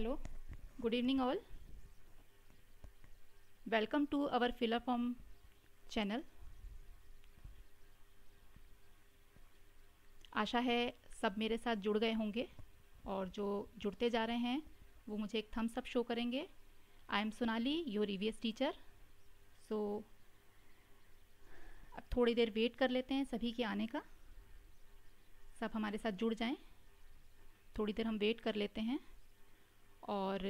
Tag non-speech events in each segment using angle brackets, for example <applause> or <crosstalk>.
Good evening all welcome to our our filiform channel आशा है सब मेरे साथ जुड़ गए होंगे और जो जुड़ते जा रहे हैं वो मुझे एक थम्स अप शो करेंगे I am Sonali your e teacher so अब थोड़ी देर वेट कर लेते हैं सभी के आने का सब हमारे साथ जुड़ जाएं थोड़ी देर हम वेट कर लेते हैं और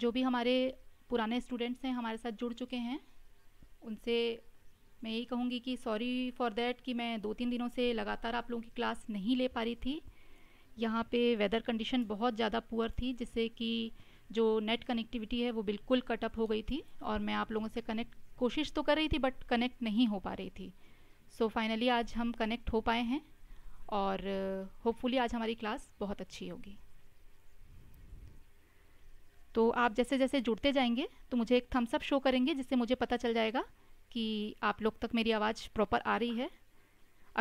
जो भी हमारे पुराने स्टूडेंट्स हैं हमारे साथ जुड़ चुके हैं उनसे मैं यही कहूँगी कि सॉरी फॉर देट कि मैं दो तीन दिनों से लगातार आप लोगों की क्लास नहीं ले पा रही थी यहाँ पे वेदर कंडीशन बहुत ज़्यादा पुअर थी जिससे कि जो नेट कनेक्टिविटी है वो बिल्कुल कटअप हो गई थी और मैं आप लोगों से कनेक्ट कोशिश तो कर रही थी बट कनेक्ट नहीं हो पा रही थी सो so, फाइनली आज हम कनेक्ट हो पाए हैं और होपफुली uh, आज हमारी क्लास बहुत अच्छी होगी तो आप जैसे जैसे जुड़ते जाएंगे तो मुझे एक थम्सअप शो करेंगे जिससे मुझे पता चल जाएगा कि आप लोग तक मेरी आवाज़ प्रॉपर आ रही है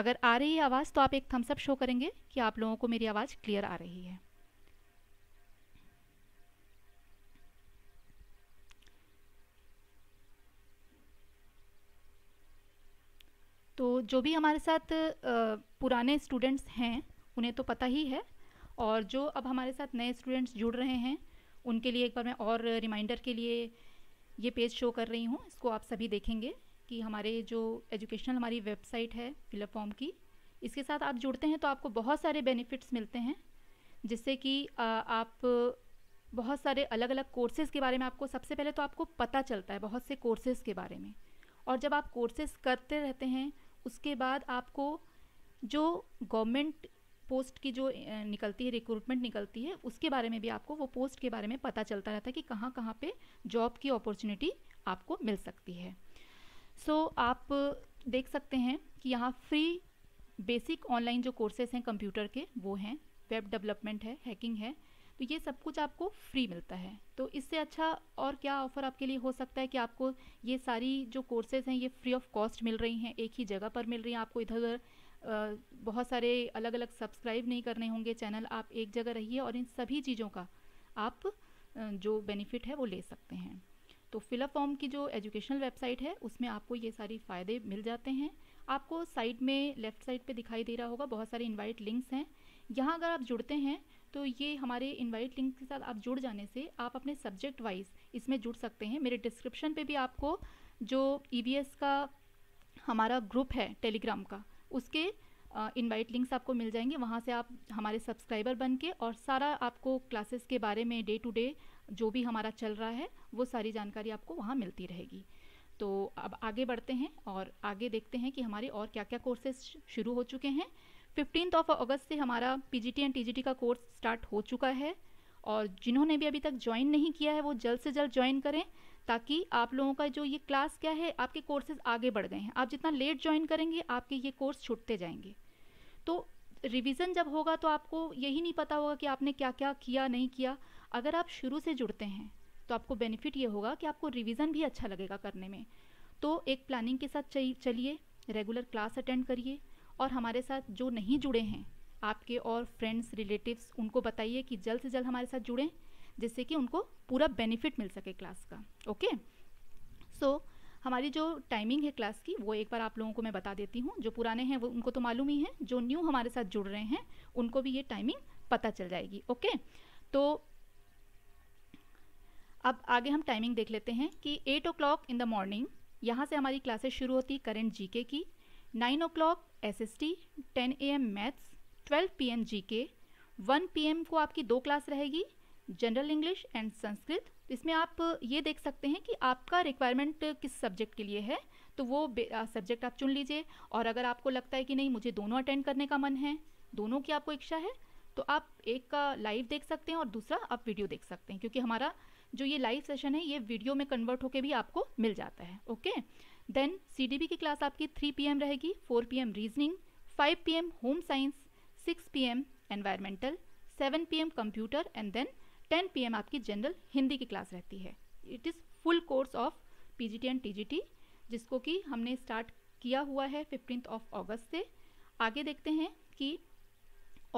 अगर आ रही है आवाज़ तो आप एक थम्सअप शो करेंगे कि आप लोगों को मेरी आवाज़ क्लियर आ रही है तो जो भी हमारे साथ पुराने स्टूडेंट्स हैं उन्हें तो पता ही है और जो अब हमारे साथ नए स्टूडेंट्स जुड़ रहे हैं उनके लिए एक बार मैं और रिमाइंडर के लिए ये पेज शो कर रही हूँ इसको आप सभी देखेंगे कि हमारे जो एजुकेशनल हमारी वेबसाइट है फिलअप फॉर्म की इसके साथ आप जुड़ते हैं तो आपको बहुत सारे बेनिफिट्स मिलते हैं जिससे कि आप बहुत सारे अलग अलग कोर्सेज़ के बारे में आपको सबसे पहले तो आपको पता चलता है बहुत से कोर्सेज़ के बारे में और जब आप कोर्सेज़ करते रहते हैं उसके बाद आपको जो गवर्नमेंट पोस्ट की जो निकलती है रिक्रूटमेंट निकलती है उसके बारे में भी आपको वो पोस्ट के बारे में पता चलता रहता है कि कहाँ कहाँ पे जॉब की अपॉर्चुनिटी आपको मिल सकती है सो so, आप देख सकते हैं कि यहाँ फ्री बेसिक ऑनलाइन जो कोर्सेज हैं कंप्यूटर के वो हैं वेब डेवलपमेंट है हैकिंग है तो ये सब कुछ आपको फ्री मिलता है तो इससे अच्छा और क्या ऑफ़र आपके लिए हो सकता है कि आपको ये सारी जो कोर्सेज़ हैं ये फ्री ऑफ कॉस्ट मिल रही हैं एक ही जगह पर मिल रही हैं आपको इधर उधर बहुत सारे अलग अलग सब्सक्राइब नहीं करने होंगे चैनल आप एक जगह रहिए और इन सभी चीज़ों का आप जो बेनिफिट है वो ले सकते हैं तो फिलअप फॉर्म की जो एजुकेशनल वेबसाइट है उसमें आपको ये सारी फ़ायदे मिल जाते हैं आपको साइड में लेफ़्ट साइड पे दिखाई दे रहा होगा बहुत सारे इनवाइट लिंक्स हैं यहाँ अगर आप जुड़ते हैं तो ये हमारे इनवाइट लिंक के साथ आप जुड़ जाने से आप अपने सब्जेक्ट वाइज इसमें जुड़ सकते हैं मेरे डिस्क्रिप्शन पे भी आपको जो ई e का हमारा ग्रुप है टेलीग्राम का उसके इनवाइट लिंक्स आपको मिल जाएंगे वहाँ से आप हमारे सब्सक्राइबर बन के और सारा आपको क्लासेस के बारे में डे टू डे जो भी हमारा चल रहा है वो सारी जानकारी आपको वहाँ मिलती रहेगी तो अब आगे बढ़ते हैं और आगे देखते हैं कि हमारे और क्या क्या कोर्सेज शुरू हो चुके हैं फिफ्टीन ऑफ अगस्त से हमारा पी एंड टी का कोर्स स्टार्ट हो चुका है और जिन्होंने भी अभी तक ज्वाइन नहीं किया है वो जल्द से जल्द ज्वाइन करें ताकि आप लोगों का जो ये क्लास क्या है आपके कोर्सेज आगे बढ़ गए हैं आप जितना लेट ज्वाइन करेंगे आपके ये कोर्स छूटते जाएंगे तो रिवीजन जब होगा तो आपको यही नहीं पता होगा कि आपने क्या क्या किया नहीं किया अगर आप शुरू से जुड़ते हैं तो आपको बेनिफिट ये होगा कि आपको रिविज़न भी अच्छा लगेगा करने में तो एक प्लानिंग के साथ चलिए रेगुलर क्लास अटेंड करिए और हमारे साथ जो नहीं जुड़े हैं आपके और फ्रेंड्स रिलेटिव्स उनको बताइए कि जल्द से जल्द हमारे साथ जुड़ें जिससे कि उनको पूरा बेनिफिट मिल सके क्लास का ओके सो so, हमारी जो टाइमिंग है क्लास की वो एक बार आप लोगों को मैं बता देती हूँ जो पुराने हैं वो उनको तो मालूम ही है जो न्यू हमारे साथ जुड़ रहे हैं उनको भी ये टाइमिंग पता चल जाएगी ओके तो अब आगे हम टाइमिंग देख लेते हैं कि eight o'clock in the morning यहाँ से हमारी क्लासेस शुरू होती करेंट जीके की nine o'clock S S T ten A M maths twelve P M G K one P M को आपकी दो क्लास रहेगी जनरल इंग्लिश एंड संस्कृत इसमें आप ये देख सकते हैं कि आपका रिक्वायरमेंट किस सब्जेक्ट के लिए है तो वो सब्जेक्ट आप चुन लीजिए और अगर आपको लगता है कि नहीं मुझे दोनों अटेंड करने का मन है दोनों की आपको इच्छा है तो आप एक का लाइव देख सकते हैं और दूसरा आप वीडियो देख सकते हैं क्योंकि हमारा जो ये लाइव सेशन है ये वीडियो में कन्वर्ट होकर भी आपको मिल जाता है ओके देन सीडीबी की क्लास आपकी 3 पीएम रहेगी 4 PM reasoning 5 PM home science 6 PM environmental 7 PM computer and then 10 PM आपकी जनरल हिंदी की क्लास रहती है it is full course of PGT and TGT जिसको कि हमने स्टार्ट किया हुआ है फिफ्टींथ ऑफ अगस्त से आगे देखते हैं कि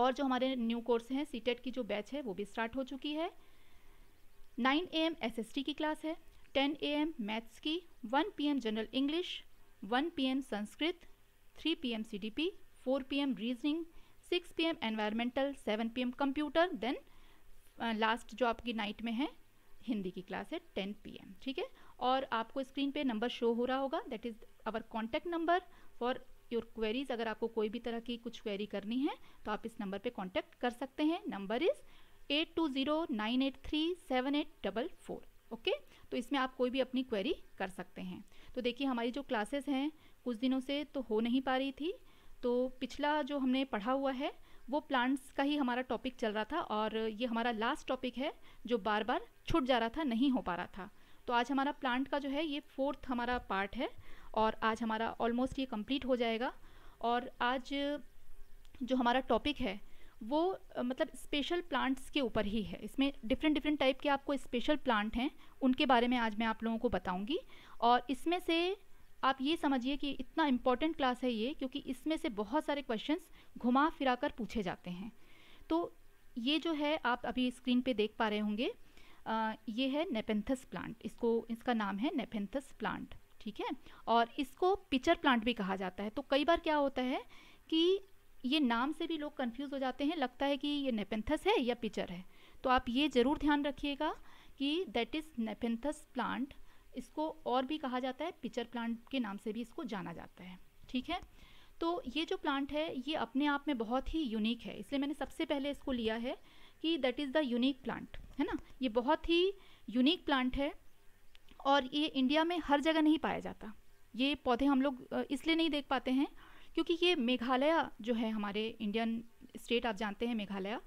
और जो हमारे न्यू कोर्स हैं सीटेट e की जो बैच है वो भी स्टार्ट हो चुकी है 9 ए एम एस की क्लास है टेन ए एम मैथ्स की one P M general English one P M Sanskrit three P M C D P four P M reasoning six P M environmental seven P M computer then last जो आपकी night में है हिंदी की class है ten P M ठीक है और आपको स्क्रीन पे नंबर शो हो रहा होगा that is our contact number for your queries अगर आपको कोई भी तरह की कुछ क्वेरी करनी है तो आप इस नंबर पे कॉन्टैक्ट कर सकते हैं number is eight two zero nine eight three seven eight double four okay तो इसमें आप कोई भी अपनी क्वेरी कर सकते हैं तो देखिए हमारी जो क्लासेस हैं कुछ दिनों से तो हो नहीं पा रही थी तो पिछला जो हमने पढ़ा हुआ है वो प्लांट्स का ही हमारा टॉपिक चल रहा था और ये हमारा लास्ट टॉपिक है जो बार बार छूट जा रहा था नहीं हो पा रहा था तो आज हमारा प्लांट का जो है ये फोर्थ हमारा पार्ट है और आज हमारा ऑलमोस्ट ये कंप्लीट हो जाएगा और आज जो हमारा टॉपिक है वो मतलब स्पेशल प्लांट्स के ऊपर ही है इसमें डिफरेंट डिफरेंट टाइप के आपको स्पेशल प्लांट हैं उनके बारे में आज मैं आप लोगों को बताऊंगी और इसमें से आप ये समझिए कि इतना इम्पॉर्टेंट क्लास है ये क्योंकि इसमें से बहुत सारे क्वेश्चंस घुमा फिरा कर पूछे जाते हैं तो ये जो है आप अभी स्क्रीन पे देख पा रहे होंगे ये है नेपेंथस प्लांट इसको इसका नाम है नेपेंथस प्लांट ठीक है और इसको पिचर प्लांट भी कहा जाता है तो कई बार क्या होता है कि ये नाम से भी लोग कंफ्यूज हो जाते हैं लगता है कि ये नेपेंथस है या पिचर है तो आप ये ज़रूर ध्यान रखिएगा कि दैट इज़ नेपेंथस प्लांट इसको और भी कहा जाता है पिचर प्लांट के नाम से भी इसको जाना जाता है ठीक है तो ये जो प्लांट है ये अपने आप में बहुत ही यूनिक है इसलिए मैंने सबसे पहले इसको लिया है कि that is the unique plant है ना ये बहुत ही यूनिक प्लांट है और ये इंडिया में हर जगह नहीं पाया जाता ये पौधे हम लोग इसलिए नहीं देख पाते हैं क्योंकि ये मेघालय जो है हमारे इंडियन स्टेट आप जानते हैं मेघालय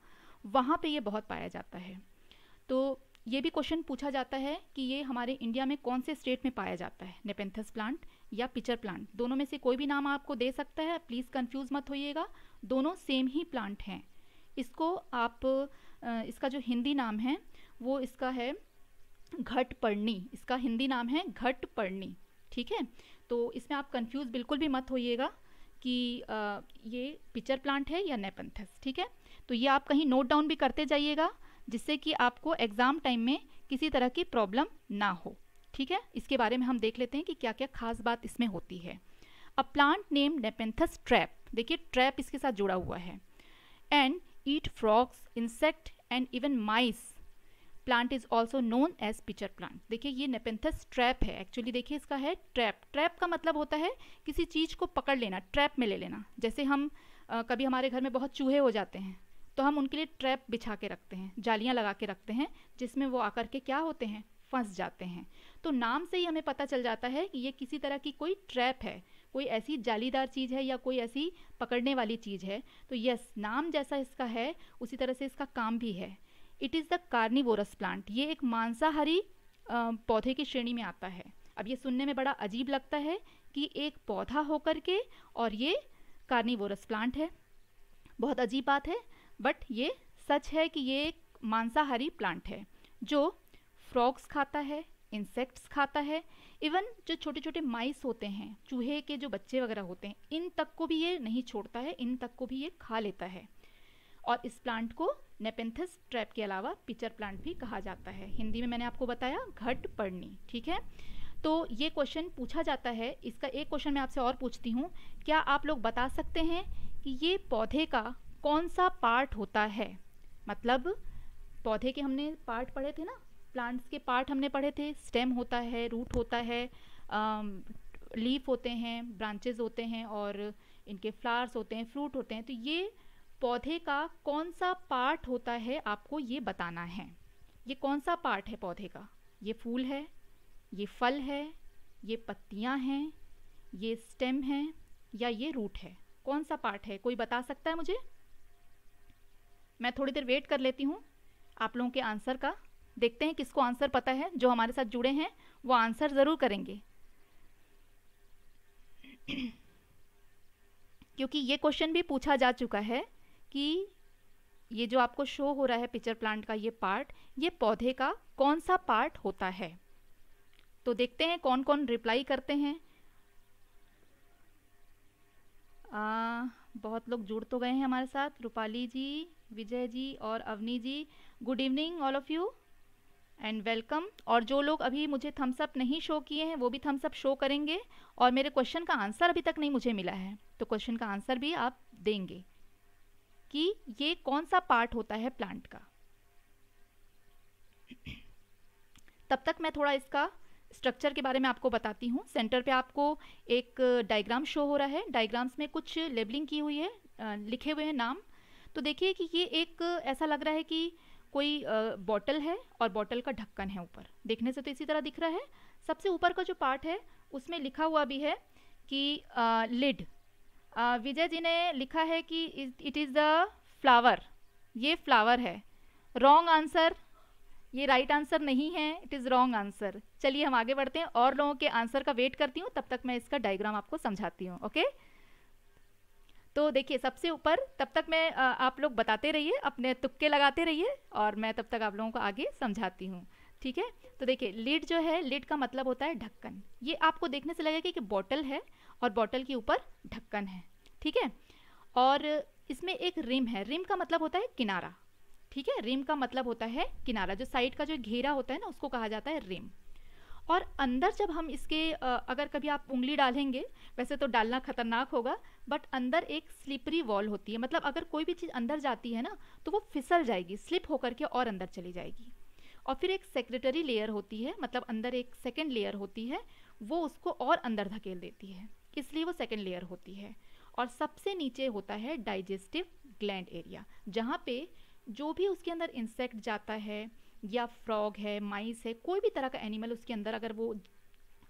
वहाँ पे ये बहुत पाया जाता है तो ये भी क्वेश्चन पूछा जाता है कि ये हमारे इंडिया में कौन से स्टेट में पाया जाता है नेपेंथस प्लांट या पिचर प्लांट दोनों में से कोई भी नाम आपको दे सकता है प्लीज़ कंफ्यूज मत होइएगा दोनों सेम ही प्लांट हैं इसको आप इसका जो हिंदी नाम है वो इसका है घट पर्णी इसका हिंदी नाम है घट पर्णी ठीक है तो इसमें आप कंफ्यूज बिल्कुल भी मत होइएगा कि ये पिचर प्लांट है या नेपेंथस ठीक है तो ये आप कहीं नोट डाउन भी करते जाइएगा जिससे कि आपको एग्ज़ाम टाइम में किसी तरह की प्रॉब्लम ना हो ठीक है इसके बारे में हम देख लेते हैं कि क्या क्या खास बात इसमें होती है a plant name Nepenthes trap देखिए ट्रैप इसके साथ जुड़ा हुआ है and eat frogs insect and even mice plant is also known as pitcher plant देखिए ये नेपेंथस ट्रैप है एक्चुअली देखिए इसका है ट्रैप ट्रैप का मतलब होता है किसी चीज़ को पकड़ लेना ट्रैप में ले लेना जैसे हम आ, कभी हमारे घर में बहुत चूहे हो जाते हैं तो हम उनके लिए ट्रैप बिछा के रखते हैं जालियाँ लगा के रखते हैं जिसमें वो आकर के क्या होते हैं फंस जाते हैं तो नाम से ही हमें पता चल जाता है कि ये किसी तरह की कोई ट्रैप है कोई ऐसी जालीदार चीज़ है या कोई ऐसी पकड़ने वाली चीज़ है तो यस नाम जैसा इसका है उसी तरह से इसका काम भी है it is the carnivorous plant ये एक मांसाहारी पौधे की श्रेणी में आता है अब ये सुनने में बड़ा अजीब लगता है कि एक पौधा होकर के और ये कार्निवोरस प्लांट है बहुत अजीब बात है बट ये सच है कि ये एक मांसाहारी प्लांट है जो फ्रॉग्स खाता है इंसेक्ट्स खाता है इवन जो छोटे छोटे माइस होते हैं चूहे के जो बच्चे वगैरह होते हैं इन तक को भी ये नहीं छोड़ता है इन तक को भी ये खा लेता है और इस प्लांट को नेपेंथस ट्रैप के अलावा पिचर प्लांट भी कहा जाता है हिंदी में मैंने आपको बताया घट पड़नी ठीक है तो ये क्वेश्चन पूछा जाता है इसका एक क्वेश्चन मैं आपसे और पूछती हूँ क्या आप लोग बता सकते हैं कि ये पौधे का कौन सा पार्ट होता है मतलब पौधे के हमने पार्ट पढ़े थे ना प्लांट्स के पार्ट हमने पढ़े थे स्टेम होता है रूट होता है लीफ होते हैं ब्रांचेज होते हैं और इनके फ्लावर्स होते हैं फ्रूट होते हैं तो ये पौधे का कौन सा पार्ट होता है आपको ये बताना है ये कौन सा पार्ट है पौधे का ये फूल है ये फल है ये पत्तियाँ हैं ये स्टेम है या ये रूट है कौन सा पार्ट है कोई बता सकता है मुझे मैं थोड़ी देर वेट कर लेती हूँ आप लोगों के आंसर का देखते हैं किसको आंसर पता है जो हमारे साथ जुड़े हैं वो आंसर ज़रूर करेंगे <clears throat> क्योंकि ये क्वेश्चन भी पूछा जा चुका है कि ये जो आपको शो हो रहा है पिक्चर प्लांट का ये पार्ट ये पौधे का कौन सा पार्ट होता है तो देखते हैं कौन कौन रिप्लाई करते हैं आ, बहुत लोग जुड़ तो गए हैं हमारे साथ रूपाली जी विजय जी और Avani ji good evening all of you and welcome और जो लोग अभी मुझे थम्सअप नहीं शो किए हैं वो भी थम्सअप शो करेंगे और मेरे क्वेश्चन का आंसर अभी तक नहीं मुझे मिला है तो क्वेश्चन का आंसर भी आप देंगे कि ये कौन सा पार्ट होता है प्लांट का तब तक मैं थोड़ा इसका स्ट्रक्चर के बारे में आपको बताती हूँ सेंटर पे आपको एक डायग्राम शो हो रहा है डायग्राम्स में कुछ लेबलिंग की हुई है लिखे हुए हैं नाम तो देखिए कि ये एक ऐसा लग रहा है कि कोई बॉटल है और बॉटल का ढक्कन है ऊपर देखने से तो इसी तरह दिख रहा है सबसे ऊपर का जो पार्ट है उसमें लिखा हुआ भी है कि लिड विजय जी ने लिखा है कि इट इज़ द फ्लावर ये फ्लावर है रॉन्ग आंसर ये राइट right आंसर नहीं है इट इज़ रॉन्ग आंसर चलिए हम आगे बढ़ते हैं और लोगों के आंसर का वेट करती हूँ तब तक मैं इसका डायग्राम आपको समझाती हूँ ओके तो देखिए सबसे ऊपर तब तक मैं आप लोग बताते रहिए अपने तुक्के लगाते रहिए और मैं तब तक आप लोगों को आगे समझाती हूँ ठीक है तो देखिए लिड जो है लिड का मतलब होता है ढक्कन ये आपको देखने से लगेगा कि बॉटल है और बॉटल के ऊपर ढक्कन है ठीक है और इसमें एक रिम है रिम का मतलब होता है किनारा ठीक है रिम का मतलब होता है किनारा जो साइड का जो घेरा होता है ना उसको कहा जाता है रिम और अंदर जब हम इसके अगर कभी आप उंगली डालेंगे वैसे तो डालना खतरनाक होगा बट अंदर एक स्लिपरी वॉल होती है मतलब अगर कोई भी चीज़ अंदर जाती है ना तो वो फिसल जाएगी स्लिप होकर के और अंदर चली जाएगी और फिर एक सेक्रेटरी लेयर होती है मतलब अंदर एक सेकेंड लेयर होती है वो उसको और अंदर धकेल देती है इसलिए वो सेकेंड लेयर होती है और सबसे नीचे होता है डाइजेस्टिव ग्लैंड एरिया जहाँ पे जो भी उसके अंदर इंसेक्ट जाता है या फ्रॉग है माइस है कोई भी तरह का एनिमल उसके अंदर अगर वो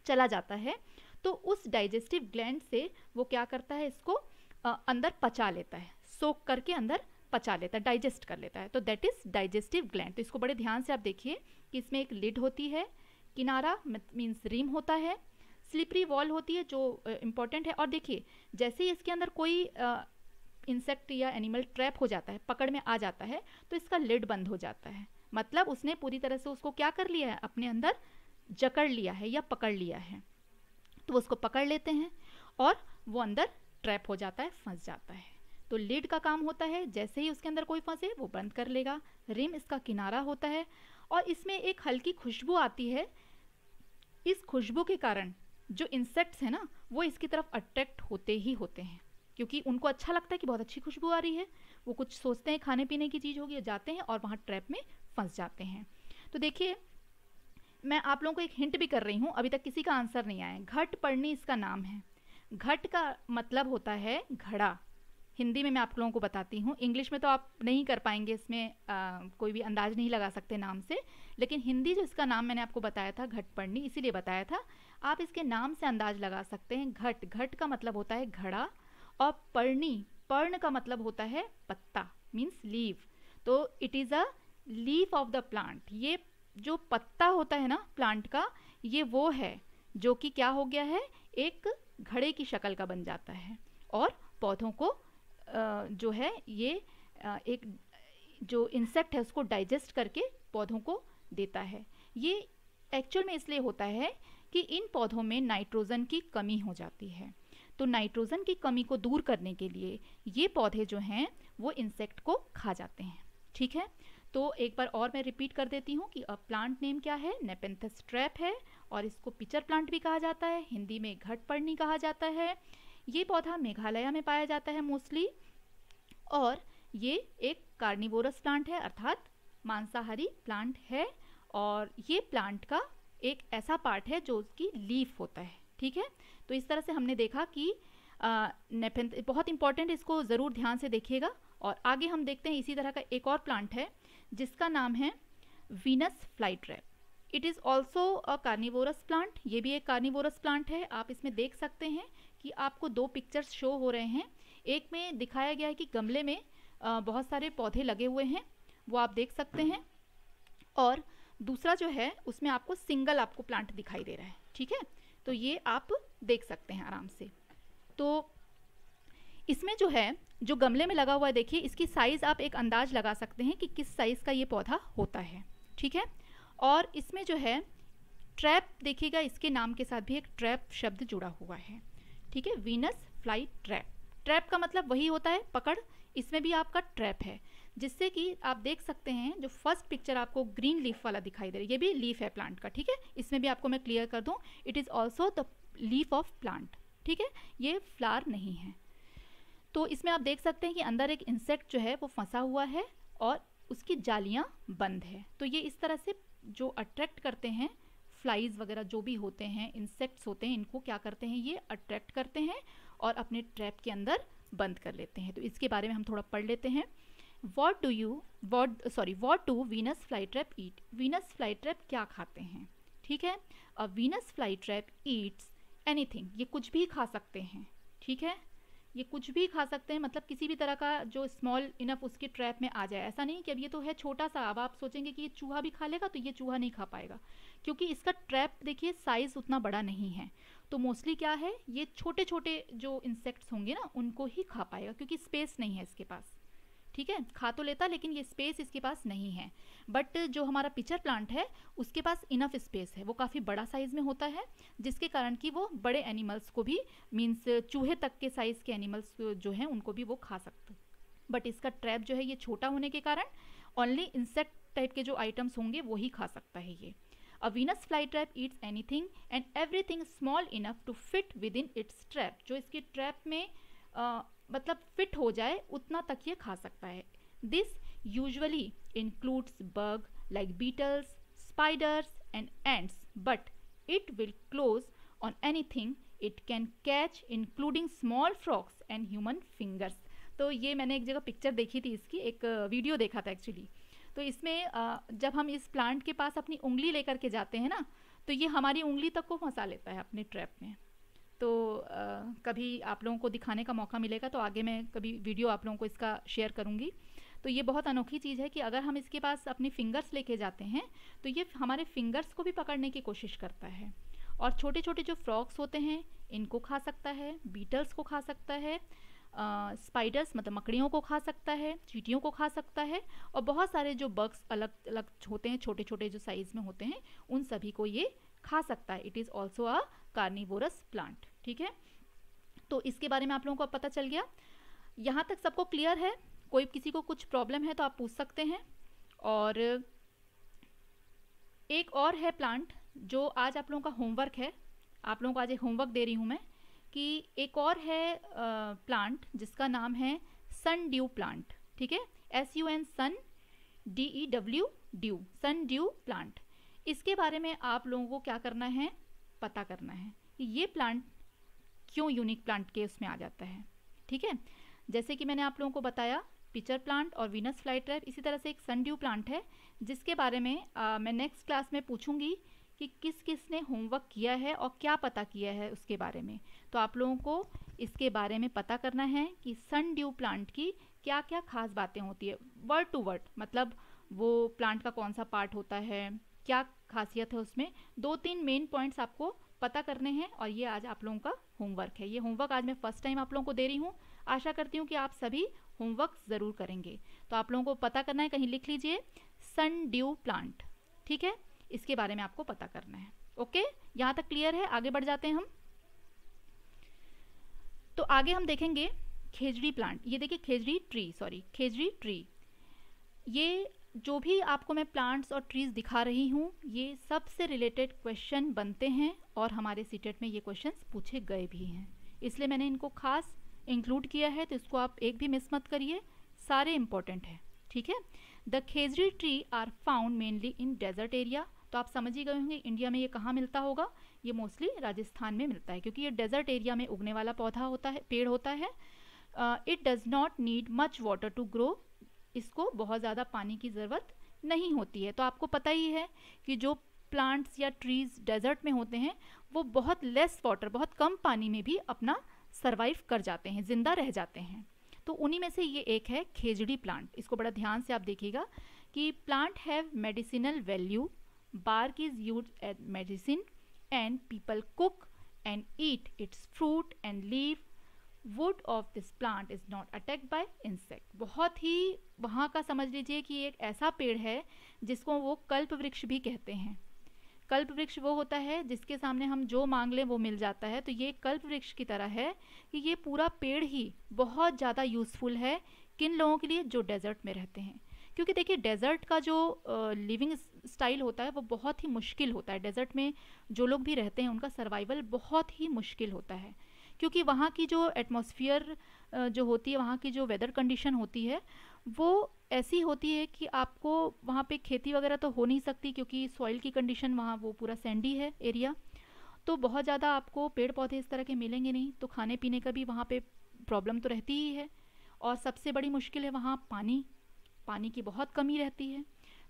चला जाता है तो उस डाइजेस्टिव ग्लैंड से वो क्या करता है इसको आ, अंदर पचा लेता है सोख करके अंदर पचा लेता है डाइजेस्ट कर लेता है तो दैट इज़ डाइजेस्टिव ग्लैंड तो इसको बड़े ध्यान से आप देखिए कि इसमें एक लिड होती है किनारा मीन्स रिम होता है स्लिपरी वॉल होती है जो इम्पॉर्टेंट है और देखिए जैसे ही इसके अंदर कोई इंसेक्ट या एनिमल ट्रैप हो जाता है पकड़ में आ जाता है तो इसका लिड बंद हो जाता है मतलब उसने पूरी तरह से उसको क्या कर लिया है अपने अंदर जकड़ लिया है या पकड़ लिया है तो उसको पकड़ लेते हैं और वो अंदर ट्रैप हो जाता है फंस जाता है तो लिड का काम होता है जैसे ही उसके अंदर कोई फंसे वो बंद कर लेगा रिम इसका किनारा होता है और इसमें एक हल्की खुशबू आती है इस खुशबू के कारण जो इंसेक्ट्स हैं ना वो इसकी तरफ अट्रैक्ट होते ही होते हैं क्योंकि उनको अच्छा लगता है कि बहुत अच्छी खुशबू आ रही है वो कुछ सोचते हैं खाने पीने की चीज़ होगी जाते हैं और वहाँ ट्रैप में फंस जाते हैं तो देखिए मैं आप लोगों को एक हिंट भी कर रही हूँ अभी तक किसी का आंसर नहीं आया घट पढ़नी इसका नाम है घट का मतलब होता है घड़ा हिंदी में मैं आप लोगों को बताती हूँ इंग्लिश में तो आप नहीं कर पाएंगे इसमें आ, कोई भी अंदाज नहीं लगा सकते नाम से लेकिन हिंदी जो इसका नाम मैंने आपको बताया था घट पढ़नी इसीलिए बताया था आप इसके नाम से अंदाज लगा सकते हैं घट घट का मतलब होता है घड़ा और पर्णी पर्ण का मतलब होता है पत्ता मीन्स लीव तो it is a leaf of the plant ये जो पत्ता होता है ना प्लांट का ये वो है जो कि क्या हो गया है एक घड़े की शक्ल का बन जाता है और पौधों को जो है ये एक जो इंसेक्ट है उसको डाइजेस्ट करके पौधों को देता है ये एक्चुअल में इसलिए होता है कि इन पौधों में नाइट्रोजन की कमी हो जाती है तो नाइट्रोजन की कमी को दूर करने के लिए ये पौधे जो हैं वो इंसेक्ट को खा जाते हैं ठीक है तो एक बार और मैं रिपीट कर देती हूँ कि अब प्लांट नेम क्या है नेपेंथस ट्रैप है और इसको पिचर प्लांट भी कहा जाता है हिंदी में घट कहा जाता है ये पौधा मेघालय में पाया जाता है मोस्टली और ये एक कार्निवोरस प्लांट है अर्थात मांसाहारी प्लांट है और ये प्लांट का एक ऐसा पार्ट है जो उसकी लीफ होता है ठीक है तो इस तरह से हमने देखा कि नेपेंथ बहुत इंपॉर्टेंट इसको ज़रूर ध्यान से देखिएगा और आगे हम देखते हैं इसी तरह का एक और प्लांट है जिसका नाम है Venus fly trap it is also a carnivorous plant ये भी एक कार्निवोरस प्लांट है आप इसमें देख सकते हैं कि आपको दो पिक्चर्स शो हो रहे हैं एक में दिखाया गया है कि गमले में बहुत सारे पौधे लगे हुए हैं वो आप देख सकते हैं और दूसरा जो है उसमें आपको सिंगल आपको प्लांट दिखाई दे रहा है ठीक है तो ये आप देख सकते हैं आराम से तो इसमें जो है जो गमले में लगा हुआ है देखिए इसकी साइज़ आप एक अंदाज लगा सकते हैं कि किस साइज़ का ये पौधा होता है ठीक है और इसमें जो है ट्रैप देखिएगा इसके नाम के साथ भी एक ट्रैप शब्द जुड़ा हुआ है ठीक है वीनस फ्लाई ट्रैप ट्रैप का मतलब वही होता है पकड़ इसमें भी आपका ट्रैप है जिससे कि आप देख सकते हैं जो फर्स्ट पिक्चर आपको ग्रीन लीफ वाला दिखाई दे रहा है ये भी लीफ है प्लांट का ठीक है इसमें भी आपको मैं क्लियर कर दूँ it is also the leaf of plant ठीक है ये फ्लार नहीं है तो इसमें आप देख सकते हैं कि अंदर एक इंसेक्ट जो है वो फंसा हुआ है और उसकी जालियाँ बंद है तो ये इस तरह से जो अट्रैक्ट करते हैं फ्लाइज़ वगैरह जो भी होते हैं इंसेक्ट्स होते हैं इनको क्या करते हैं ये अट्रैक्ट करते हैं और अपने ट्रैप के अंदर बंद कर लेते हैं तो इसके बारे में हम थोड़ा पढ़ लेते हैं what do you what sorry what do Venus fly trap eat Venus fly trap क्या खाते हैं ठीक है Venus fly trap eats anything ये कुछ भी खा सकते हैं ठीक है ये कुछ भी खा सकते हैं मतलब किसी भी तरह का जो स्मॉल इनफ उसके ट्रैप में आ जाए ऐसा नहीं कि अब ये तो है छोटा सा अब आप सोचेंगे कि ये चूहा भी खा लेगा तो ये चूहा नहीं खा पाएगा क्योंकि इसका ट्रैप देखिए साइज़ उतना बड़ा नहीं है तो मोस्टली क्या है ये छोटे छोटे जो इंसेक्ट्स होंगे ना उनको ही खा पाएगा क्योंकि स्पेस नहीं है इसके पास ठीक है खा तो लेता लेकिन ये स्पेस इसके पास नहीं है बट जो हमारा पिचर प्लांट है उसके पास इनफ स्पेस है वो काफ़ी बड़ा साइज़ में होता है जिसके कारण कि वो बड़े एनिमल्स को भी मीन्स चूहे तक के साइज़ के एनिमल्स जो हैं उनको भी वो खा सकते बट इसका ट्रैप जो है ये छोटा होने के कारण ओनली इंसेक्ट टाइप के जो आइटम्स होंगे वो ही खा सकता है ये A anything and everything small enough to fit within its trap जो इसके ट्रैप में मतलब फिट हो जाए उतना तक ये खा सकता है दिस यूजली इंक्लूड्स बर्ग like beetles spiders and ants but it will close on anything it can catch including small frogs and human fingers तो ये मैंने एक जगह पिक्चर देखी थी इसकी एक वीडियो uh, देखा था एक्चुअली तो इसमें uh, जब हम इस प्लांट के पास अपनी उंगली लेकर के जाते हैं ना तो ये हमारी उंगली तक को फंसा लेता है अपने ट्रैप में तो आ, कभी आप लोगों को दिखाने का मौका मिलेगा तो आगे मैं कभी वीडियो आप लोगों को इसका शेयर करूँगी तो ये बहुत अनोखी चीज़ है कि अगर हम इसके पास अपनी फिंगर्स लेके जाते हैं तो ये हमारे फिंगर्स को भी पकड़ने की कोशिश करता है और छोटे छोटे जो फ्रॉक्स होते हैं इनको खा सकता है बीटल्स को खा सकता है स्पाइडर्स uh, मतलब मकड़ियों को खा सकता है चीटियों को खा सकता है और बहुत सारे जो बग्स अलग अलग होते हैं छोटे छोटे जो साइज़ में होते हैं उन सभी को ये खा सकता है it is also a carnivorous plant ठीक है तो इसके बारे में आप लोगों को पता चल गया यहाँ तक सबको क्लियर है कोई किसी को कुछ प्रॉब्लम है तो आप पूछ सकते हैं और एक और है प्लांट जो आज आप लोगों का होमवर्क है आप लोगों को आज एक होमवर्क दे रही हूँ मैं कि एक और है प्लांट जिसका नाम है सन ड्यू प्लांट ठीक है S U N sun D E W dew sundew plant इसके बारे में आप लोगों को क्या करना है पता करना है कि ये प्लांट क्यों यूनिक प्लांट के उसमें आ जाता है ठीक है जैसे कि मैंने आप लोगों को बताया पिचर प्लांट और वीनस फ्लाई ट्रैप इसी तरह से एक सनड्यू प्लांट है जिसके बारे में आ, मैं नेक्स्ट क्लास में पूछूंगी कि किस किस ने होमवर्क किया है और क्या पता किया है उसके बारे में तो आप लोगों को इसके बारे में पता करना है कि सन ड्यू प्लांट की क्या क्या खास बातें होती है वर्ड टू वर्ड मतलब वो प्लांट का कौन सा पार्ट होता है क्या खासियत है उसमें दो तीन मेन पॉइंट्स आपको पता करने हैं और ये आज आप लोगों का होमवर्क है ये होमवर्क आज मैं फर्स्ट टाइम आप लोगों को दे रही हूँ आशा करती हूँ कि आप सभी होमवर्क ज़रूर करेंगे तो आप लोगों को पता करना है कहीं लिख लीजिए सन ड्यू प्लांट ठीक है इसके बारे में आपको पता करना है ओके यहाँ तक क्लियर है आगे बढ़ जाते हैं हम तो आगे हम देखेंगे खेजड़ी प्लांट ये देखिए khejri tree sorry khejri tree ये जो भी आपको मैं प्लांट्स और ट्रीज़ दिखा रही हूँ ये सब से रिलेटेड क्वेश्चन बनते हैं और हमारे सीटेट e में ये क्वेश्चंस पूछे गए भी हैं इसलिए मैंने इनको खास इंक्लूड किया है तो इसको आप एक भी मिस मत करिए सारे इम्पोर्टेंट हैं ठीक है the khejri tree are found mainly in desert area तो आप समझ ही गए होंगे इंडिया में ये कहाँ मिलता होगा ये मोस्टली राजस्थान में मिलता है क्योंकि ये डेजर्ट एरिया में उगने वाला पौधा होता है पेड़ होता है it does not need much water to grow इसको बहुत ज़्यादा पानी की ज़रूरत नहीं होती है तो आपको पता ही है कि जो प्लांट्स या ट्रीज डेजर्ट में होते हैं वो बहुत लेस वाटर बहुत कम पानी में भी अपना सर्वाइव कर जाते हैं ज़िंदा रह जाते हैं तो उन्हीं में से ये एक है खेजड़ी प्लांट इसको बड़ा ध्यान से आप देखिएगा कि plant have medicinal value bark is use as medicine and people cook and eat its fruit and leave wood of this plant is not attack by insect बहुत ही वहाँ का समझ लीजिए कि एक ऐसा पेड़ है जिसको वो कल्प वृक्ष भी कहते हैं कल्प वृक्ष वो होता है जिसके सामने हम जो मांग लें वो मिल जाता है तो ये कल्प वृक्ष की तरह है कि ये पूरा पेड़ ही बहुत ज़्यादा यूज़फुल है किन लोगों के लिए जो डेजर्ट में रहते हैं क्योंकि देखिए डेजर्ट का जो लिविंग स्टाइल होता है वो बहुत ही मुश्किल होता है डेजर्ट में जो लोग भी रहते हैं उनका सर्वाइवल बहुत ही मुश्किल होता है क्योंकि वहाँ की जो एटमोसफियर जो होती है वहाँ की जो वेदर कंडीशन होती है वो ऐसी होती है कि आपको वहाँ पे खेती वगैरह तो हो नहीं सकती क्योंकि सॉइल की कंडीशन वहाँ वो पूरा सैंडी है एरिया तो बहुत ज़्यादा आपको पेड़ पौधे इस तरह के मिलेंगे नहीं तो खाने पीने का भी वहाँ पे प्रॉब्लम तो रहती ही है और सबसे बड़ी मुश्किल है वहाँ पानी पानी की बहुत कमी रहती है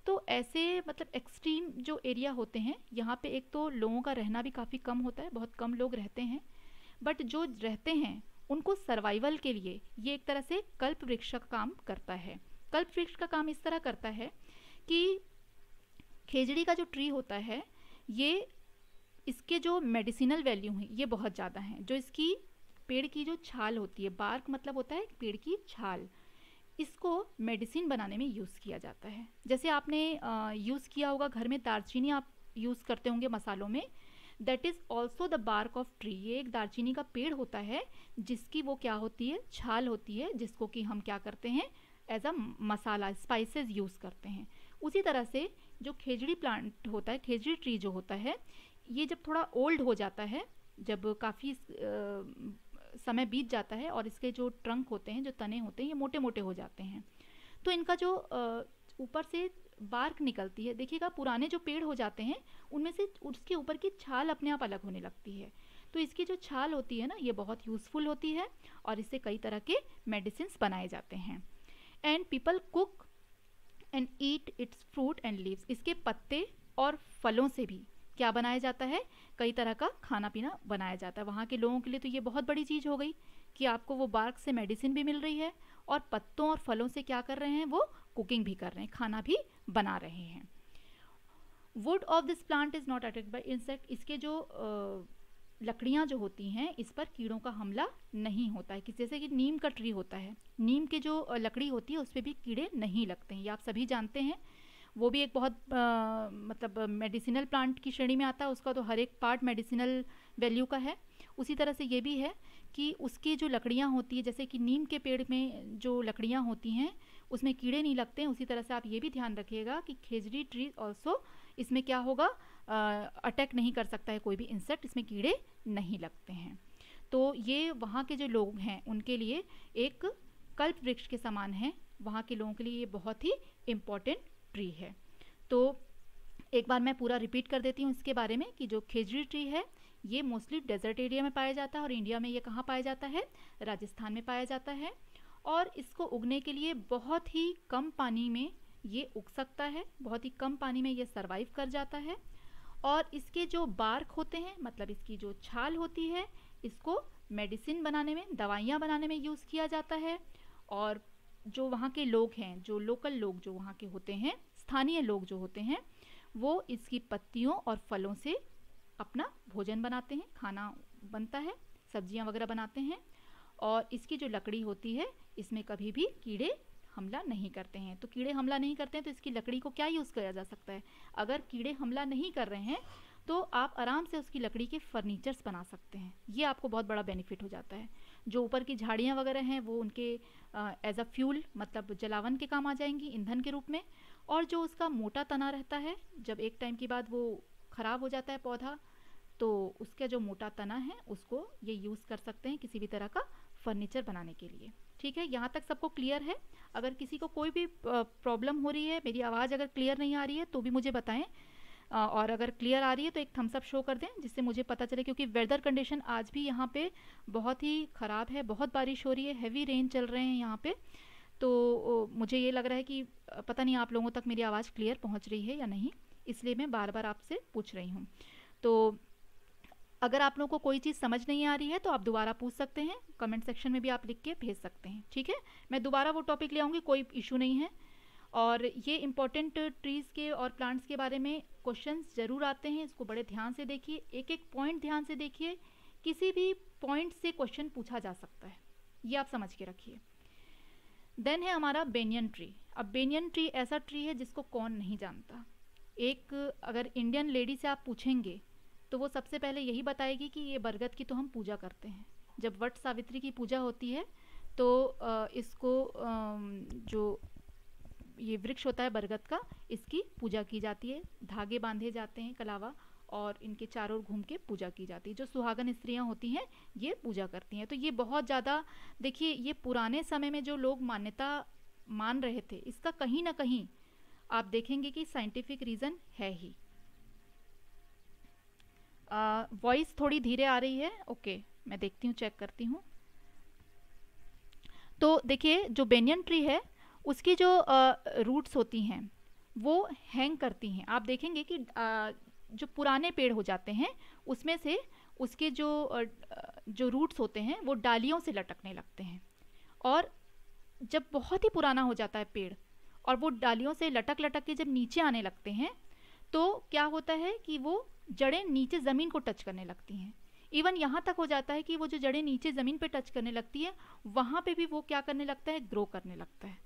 तो ऐसे मतलब एक्सट्रीम जो एरिया होते हैं यहाँ पे एक तो लोगों का रहना भी काफ़ी कम होता है बहुत कम लोग रहते हैं बट जो रहते हैं उनको सर्वाइवल के लिए ये एक तरह से कल्प वृक्ष का काम करता है कल्प वृक्ष का काम इस तरह करता है कि खेजड़ी का जो ट्री होता है ये इसके जो मेडिसिनल वैल्यू हैं ये बहुत ज़्यादा हैं जो इसकी पेड़ की जो छाल होती है बार्क मतलब होता है पेड़ की छाल इसको मेडिसिन बनाने में यूज़ किया जाता है जैसे आपने यूज़ किया होगा घर में दालचीनी आप यूज़ करते होंगे मसालों में that is also the bark of tree ये एक दालचीनी का पेड़ होता है जिसकी वो क्या होती है छाल होती है जिसको कि हम क्या करते हैं as a masala spices use करते हैं उसी तरह से जो खेजड़ी प्लांट होता है खेजड़ी ट्री जो होता है ये जब थोड़ा ओल्ड हो जाता है जब काफ़ी समय बीत जाता है और इसके जो ट्रंक होते हैं जो तने होते हैं ये मोटे मोटे हो जाते हैं तो इनका जो ऊपर से बार्क निकलती है देखिएगा पुराने जो पेड़ हो जाते हैं उनमें से उसके ऊपर की छाल अपने आप अलग होने लगती है तो इसकी जो छाल होती है ना ये बहुत यूज़फुल होती है और इससे कई तरह के मेडिसिन बनाए जाते हैं and people cook and eat its fruit and leaves इसके पत्ते और फलों से भी क्या बनाया जाता है कई तरह का खाना पीना बनाया जाता है वहाँ के लोगों के लिए तो ये बहुत बड़ी चीज़ हो गई कि आपको वो बार्क से मेडिसिन भी मिल रही है और पत्तों और फलों से क्या कर रहे हैं वो कुकिंग भी कर रहे हैं खाना भी बना रहे हैं wood of this plant is not attacked by insect इसके जो लकड़ियाँ जो होती हैं इस पर कीड़ों का हमला नहीं होता है कि जैसे कि नीम का ट्री होता है नीम के जो लकड़ी होती है उस पर भी कीड़े नहीं लगते हैं ये आप सभी जानते हैं वो भी एक बहुत आ, मतलब मेडिसिनल प्लांट की श्रेणी में आता है उसका तो हर एक पार्ट मेडिसिनल वैल्यू का है उसी तरह से ये भी है कि उसकी जो लकड़ियाँ होती है जैसे कि नीम के पेड़ में जो लकड़ियाँ होती हैं उसमें कीड़े नहीं लगते हैं उसी तरह से आप ये भी ध्यान रखिएगा कि खेजड़ी ट्री ऑल्सो इसमें क्या होगा अटैक नहीं कर सकता है कोई भी इंसेक्ट इसमें कीड़े नहीं लगते हैं तो ये वहाँ के जो लोग हैं उनके लिए एक कल्प वृक्ष के समान है वहाँ के लोगों के लिए ये बहुत ही इम्पॉर्टेंट ट्री है तो एक बार मैं पूरा रिपीट कर देती हूँ इसके बारे में कि जो खेजड़ी ट्री है ये मोस्टली डेजर्ट एरिया में पाया जाता है और इंडिया में ये कहाँ पाया जाता है राजस्थान में पाया जाता है और इसको उगने के लिए बहुत ही कम पानी में ये उग सकता है बहुत ही कम पानी में ये सर्वाइव कर जाता है और इसके जो बार्क होते हैं मतलब इसकी जो छाल होती है इसको मेडिसिन बनाने में दवाइयाँ बनाने में यूज़ किया जाता है और जो वहाँ के लोग हैं जो लोकल लोग जो वहाँ के होते हैं स्थानीय लोग जो होते हैं वो इसकी पत्तियों और फलों से अपना भोजन बनाते हैं खाना बनता है सब्जियाँ वगैरह बनाते हैं और इसकी जो लकड़ी होती है इसमें कभी भी कीड़े हमला नहीं करते हैं तो कीड़े हमला नहीं करते हैं तो इसकी लकड़ी को क्या यूज़ किया जा सकता है अगर कीड़े हमला नहीं कर रहे हैं तो आप आराम से उसकी लकड़ी के फर्नीचर्स बना सकते हैं ये आपको बहुत बड़ा बेनिफिट हो जाता है जो ऊपर की झाड़ियाँ वगैरह हैं वो उनके एज अ फ्यूल मतलब जलावन के काम आ जाएंगी ईंधन के रूप में और जो उसका मोटा तना रहता है जब एक टाइम के बाद वो ख़राब हो जाता है पौधा तो उसका जो मोटा तना है उसको ये यूज़ कर सकते हैं किसी भी तरह का फर्नीचर बनाने के लिए ठीक है यहाँ तक सबको क्लियर है अगर किसी को कोई भी प्रॉब्लम हो रही है मेरी आवाज़ अगर क्लियर नहीं आ रही है तो भी मुझे बताएं और अगर क्लियर आ रही है तो एक थम्सअप शो कर दें जिससे मुझे पता चले क्योंकि वेदर कंडीशन आज भी यहाँ पे बहुत ही ख़राब है बहुत बारिश हो रही है हैवी रेन चल रहे हैं यहाँ पे तो मुझे ये लग रहा है कि पता नहीं आप लोगों तक मेरी आवाज़ क्लियर पहुँच रही है या नहीं इसलिए मैं बार बार आपसे पूछ रही हूँ तो अगर आप लोगों को कोई चीज़ समझ नहीं आ रही है तो आप दोबारा पूछ सकते हैं कमेंट सेक्शन में भी आप लिख के भेज सकते हैं ठीक है मैं दोबारा वो टॉपिक ले आऊँगी कोई इशू नहीं है और ये इम्पॉर्टेंट ट्रीज़ के और प्लांट्स के बारे में क्वेश्चन ज़रूर आते हैं इसको बड़े ध्यान से देखिए एक एक पॉइंट ध्यान से देखिए किसी भी पॉइंट से क्वेश्चन पूछा जा सकता है ये आप समझ के रखिए देन है हमारा बेनियन ट्री अब बेनियन ट्री ऐसा ट्री है जिसको कौन नहीं जानता एक अगर इंडियन लेडी से आप पूछेंगे तो वो सबसे पहले यही बताएगी कि ये बरगद की तो हम पूजा करते हैं जब वट सावित्री की पूजा होती है तो इसको जो ये वृक्ष होता है बरगद का इसकी पूजा की जाती है धागे बांधे जाते हैं कलावा और इनके चारों ओर घूम के पूजा की जाती है जो सुहागन स्त्रियां होती हैं ये पूजा करती हैं तो ये बहुत ज़्यादा देखिए ये पुराने समय में जो लोग मान्यता मान रहे थे इसका कहीं ना कहीं आप देखेंगे कि साइंटिफिक रीज़न है ही वॉइस थोड़ी धीरे आ रही है ओके मैं देखती हूँ चेक करती हूँ तो देखिए जो बेनियन ट्री है उसकी जो रूट्स होती हैं वो हैंग करती हैं आप देखेंगे कि आ, जो पुराने पेड़ हो जाते हैं उसमें से उसके जो जो रूट्स होते हैं वो डालियों से लटकने लगते हैं और जब बहुत ही पुराना हो जाता है पेड़ और वो डालियों से लटक लटक के जब नीचे आने लगते हैं तो क्या होता है कि वो जड़ें नीचे ज़मीन को टच करने लगती हैं इवन यहाँ तक हो जाता है कि वो जो जड़ें नीचे ज़मीन पे टच करने लगती है वहाँ पे भी वो क्या करने लगता है ग्रो करने लगता है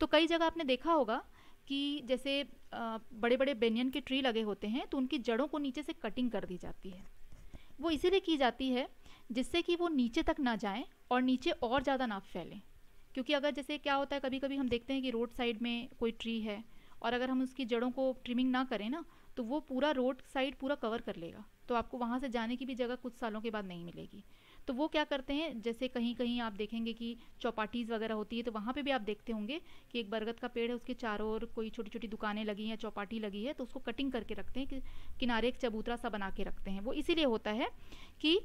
तो कई जगह आपने देखा होगा कि जैसे बड़े बड़े बेनियन के ट्री लगे होते हैं तो उनकी जड़ों को नीचे से कटिंग कर दी जाती है वो इसीलिए की जाती है जिससे कि वो नीचे तक ना जाएं और नीचे और ज़्यादा ना फैलें क्योंकि अगर जैसे क्या होता है कभी कभी हम देखते हैं कि रोड साइड में कोई ट्री है और अगर हम उसकी जड़ों को ट्रिमिंग ना करें ना तो वो पूरा रोड साइड पूरा कवर कर लेगा तो आपको वहाँ से जाने की भी जगह कुछ सालों के बाद नहीं मिलेगी तो वो क्या करते हैं जैसे कहीं कहीं आप देखेंगे कि चौपाटीज़ वगैरह होती है तो वहाँ पे भी आप देखते होंगे कि एक बरगद का पेड़ है उसके चारों ओर कोई छोटी छोटी दुकानें लगी हैं चौपाटी लगी है तो उसको कटिंग करके रखते हैं कि किनारे एक चबूतरा सा बना के रखते हैं वो इसीलिए होता है कि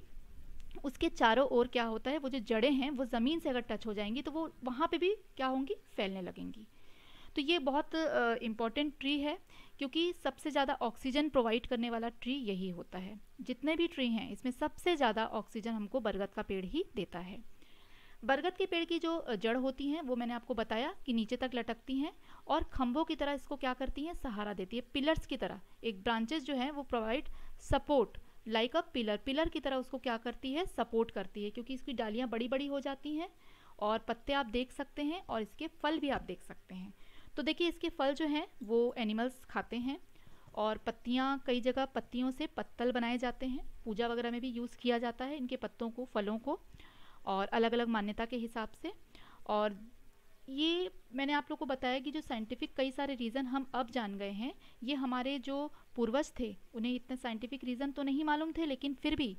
उसके चारों ओर क्या होता है वो जो जड़ें हैं वो ज़मीन से अगर टच हो जाएंगी तो वो वहाँ पर भी क्या होंगी फैलने लगेंगी तो ये बहुत इम्पॉर्टेंट ट्री है क्योंकि सबसे ज़्यादा ऑक्सीजन प्रोवाइड करने वाला ट्री यही होता है जितने भी ट्री हैं इसमें सबसे ज़्यादा ऑक्सीजन हमको बरगद का पेड़ ही देता है बरगद के पेड़ की जो जड़ होती हैं वो मैंने आपको बताया कि नीचे तक लटकती हैं और खम्भों की तरह इसको क्या करती हैं सहारा देती है पिलर्स की तरह एक ब्रांचेस जो है वो provide support like a pillar pillar की तरह उसको क्या करती है सपोर्ट करती है क्योंकि इसकी डालियाँ बड़ी बड़ी हो जाती हैं और पत्ते आप देख सकते हैं और इसके फल भी आप देख सकते हैं तो देखिए इसके फल जो हैं वो एनिमल्स खाते हैं और पत्तियाँ कई जगह पत्तियों से पत्तल बनाए जाते हैं पूजा वगैरह में भी यूज़ किया जाता है इनके पत्तों को फलों को और अलग अलग मान्यता के हिसाब से और ये मैंने आप लोग को बताया कि जो साइंटिफिक कई सारे रीज़न हम अब जान गए हैं ये हमारे जो पूर्वज थे उन्हें इतने साइंटिफिक रीज़न तो नहीं मालूम थे लेकिन फिर भी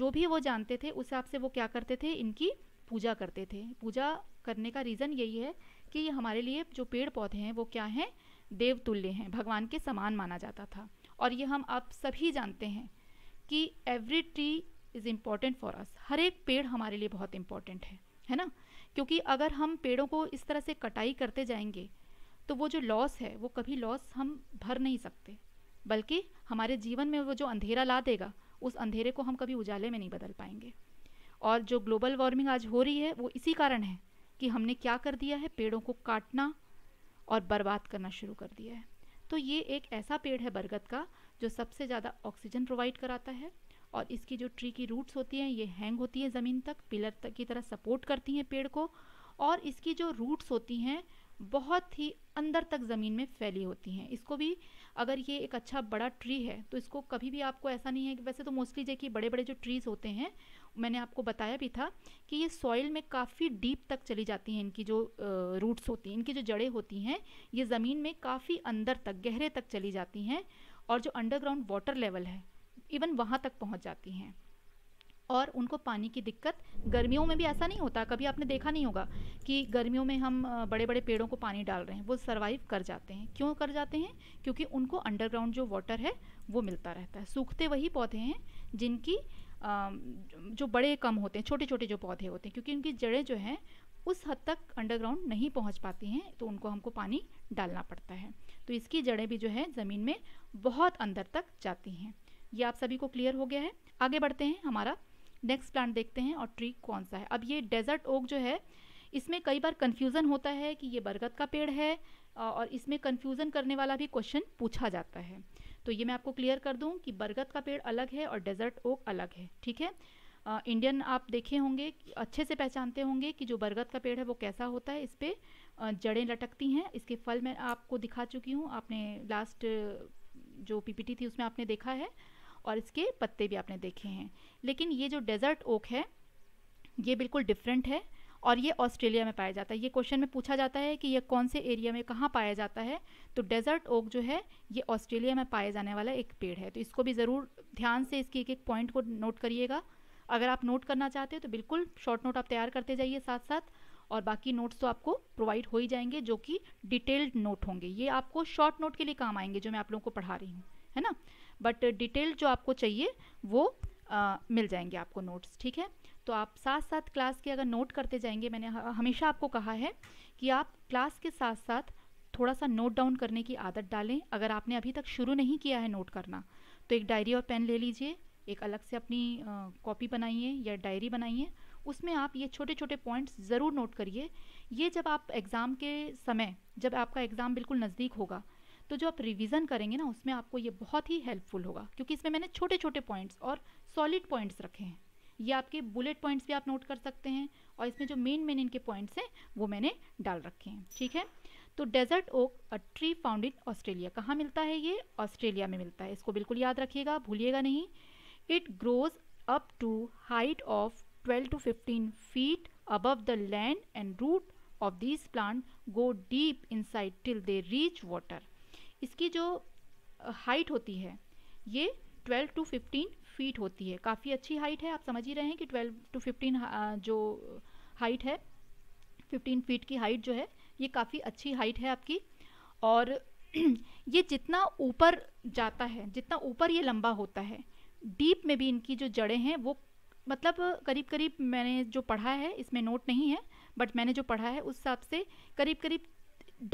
जो भी वो जानते थे उस हिसाब से वो क्या करते थे इनकी पूजा करते थे पूजा करने का रीज़न यही है कि हमारे लिए जो पेड़ पौधे हैं वो क्या हैं देवतुल्य हैं भगवान के समान माना जाता था और ये हम आप सभी जानते हैं कि every tree is important for us हर एक पेड़ हमारे लिए बहुत इम्पॉर्टेंट है है ना क्योंकि अगर हम पेड़ों को इस तरह से कटाई करते जाएंगे तो वो जो लॉस है वो कभी लॉस हम भर नहीं सकते बल्कि हमारे जीवन में वो जो अंधेरा ला देगा उस अंधेरे को हम कभी उजाले में नहीं बदल पाएंगे और जो ग्लोबल वार्मिंग आज हो रही है वो इसी कारण है कि हमने क्या कर दिया है पेड़ों को काटना और बर्बाद करना शुरू कर दिया है तो ये एक ऐसा पेड़ है बरगद का जो सबसे ज़्यादा ऑक्सीजन प्रोवाइड कराता है और इसकी जो ट्री की रूट्स होती हैं ये हैंग होती है ज़मीन तक पिलर तक की तरह सपोर्ट करती हैं पेड़ को और इसकी जो रूट्स होती हैं बहुत ही अंदर तक ज़मीन में फैली होती हैं इसको भी अगर ये एक अच्छा बड़ा ट्री है तो इसको कभी भी आपको ऐसा नहीं है कि वैसे तो मोस्टली देखिए बड़े बड़े जो ट्रीज़ होते हैं मैंने आपको बताया भी था कि ये सॉइल में काफ़ी डीप तक चली जाती हैं इनकी जो रूट्स होती हैं इनकी जो जड़ें होती हैं ये ज़मीन में काफ़ी अंदर तक गहरे तक चली जाती हैं और जो अंडरग्राउंड वाटर लेवल है इवन वहाँ तक पहुँच जाती हैं और उनको पानी की दिक्कत गर्मियों में भी ऐसा नहीं होता कभी आपने देखा नहीं होगा कि गर्मियों में हम बड़े बड़े पेड़ों को पानी डाल रहे हैं वो सर्वाइव कर जाते हैं क्यों कर जाते हैं क्योंकि उनको अंडरग्राउंड जो वाटर है वो मिलता रहता है सूखते वही पौधे हैं जिनकी जो बड़े कम होते हैं छोटे छोटे जो पौधे होते हैं क्योंकि उनकी जड़ें जो हैं उस हद तक अंडरग्राउंड नहीं पहुंच पाती हैं तो उनको हमको पानी डालना पड़ता है तो इसकी जड़ें भी जो है ज़मीन में बहुत अंदर तक जाती हैं ये आप सभी को क्लियर हो गया है आगे बढ़ते हैं हमारा नेक्स्ट प्लांट देखते हैं और ट्री कौन सा है अब ये डेजर्ट ओक जो है इसमें कई बार कन्फ्यूज़न होता है कि ये बरगद का पेड़ है और इसमें कन्फ्यूज़न करने वाला भी क्वेश्चन पूछा जाता है तो ये मैं आपको क्लियर कर दूँ कि बरगद का पेड़ अलग है और डेजर्ट ओक अलग है ठीक है आ, इंडियन आप देखे होंगे अच्छे से पहचानते होंगे कि जो बरगद का पेड़ है वो कैसा होता है इस पर जड़ें लटकती हैं इसके फल मैं आपको दिखा चुकी हूँ आपने लास्ट जो पीपीटी थी उसमें आपने देखा है और इसके पत्ते भी आपने देखे हैं लेकिन ये जो डेजर्ट ओक है ये बिल्कुल डिफरेंट है और ये ऑस्ट्रेलिया में पाया जाता है ये क्वेश्चन में पूछा जाता है कि ये कौन से एरिया में कहाँ पाया जाता है तो डेजर्ट ओक जो है ये ऑस्ट्रेलिया में पाया जाने वाला एक पेड़ है तो इसको भी ज़रूर ध्यान से इसकी एक एक पॉइंट को नोट करिएगा अगर आप नोट करना चाहते हो तो बिल्कुल शॉर्ट नोट आप तैयार करते जाइए साथ साथ और बाकी नोट्स तो आपको प्रोवाइड हो ही जाएंगे जो कि डिटेल्ड नोट होंगे ये आपको शॉर्ट नोट के लिए काम आएंगे जो मैं आप लोगों को पढ़ा रही हूँ है ना बट डिटेल्ड जो आपको चाहिए वो आ, मिल जाएंगे आपको नोट्स ठीक है तो आप साथ साथ क्लास के अगर नोट करते जाएंगे मैंने हमेशा आपको कहा है कि आप क्लास के साथ साथ थोड़ा सा नोट डाउन करने की आदत डालें अगर आपने अभी तक शुरू नहीं किया है नोट करना तो एक डायरी और पेन ले लीजिए एक अलग से अपनी कॉपी बनाइए या डायरी बनाइए उसमें आप ये छोटे छोटे पॉइंट्स ज़रूर नोट करिए ये जब आप एग्ज़ाम के समय जब आपका एग्ज़ाम बिल्कुल नज़दीक होगा तो जो आप रिवीजन करेंगे ना उसमें आपको ये बहुत ही हेल्पफुल होगा क्योंकि इसमें मैंने छोटे छोटे पॉइंट्स और सॉलिड पॉइंट्स रखे हैं ये आपके बुलेट पॉइंट्स भी आप नोट कर सकते हैं और इसमें जो मेन मेन इनके पॉइंट्स हैं वो मैंने डाल रखे हैं ठीक है तो desert oak a tree found in Australia कहाँ मिलता है ये ऑस्ट्रेलिया में मिलता है इसको बिल्कुल याद रखिएगा भूलिएगा नहीं it grows up to height of 12 to 15 feet above the land and root of this plant go deep inside till they reach water इसकी जो हाइट uh, होती है ये 12 टू फीट होती है काफ़ी अच्छी हाइट है आप समझ ही रहे हैं कि ट्वेल्व टू फिफ्टीन जो हाइट है फिफ्टीन फीट की हाइट जो है ये काफ़ी अच्छी हाइट है आपकी और <clears throat> ये जितना ऊपर जाता है जितना ऊपर ये लंबा होता है डीप में भी इनकी जो जड़ें हैं वो मतलब करीब करीब मैंने जो पढ़ा है इसमें नोट नहीं है बट मैंने जो पढ़ा है उस हिसाब से करीब करीब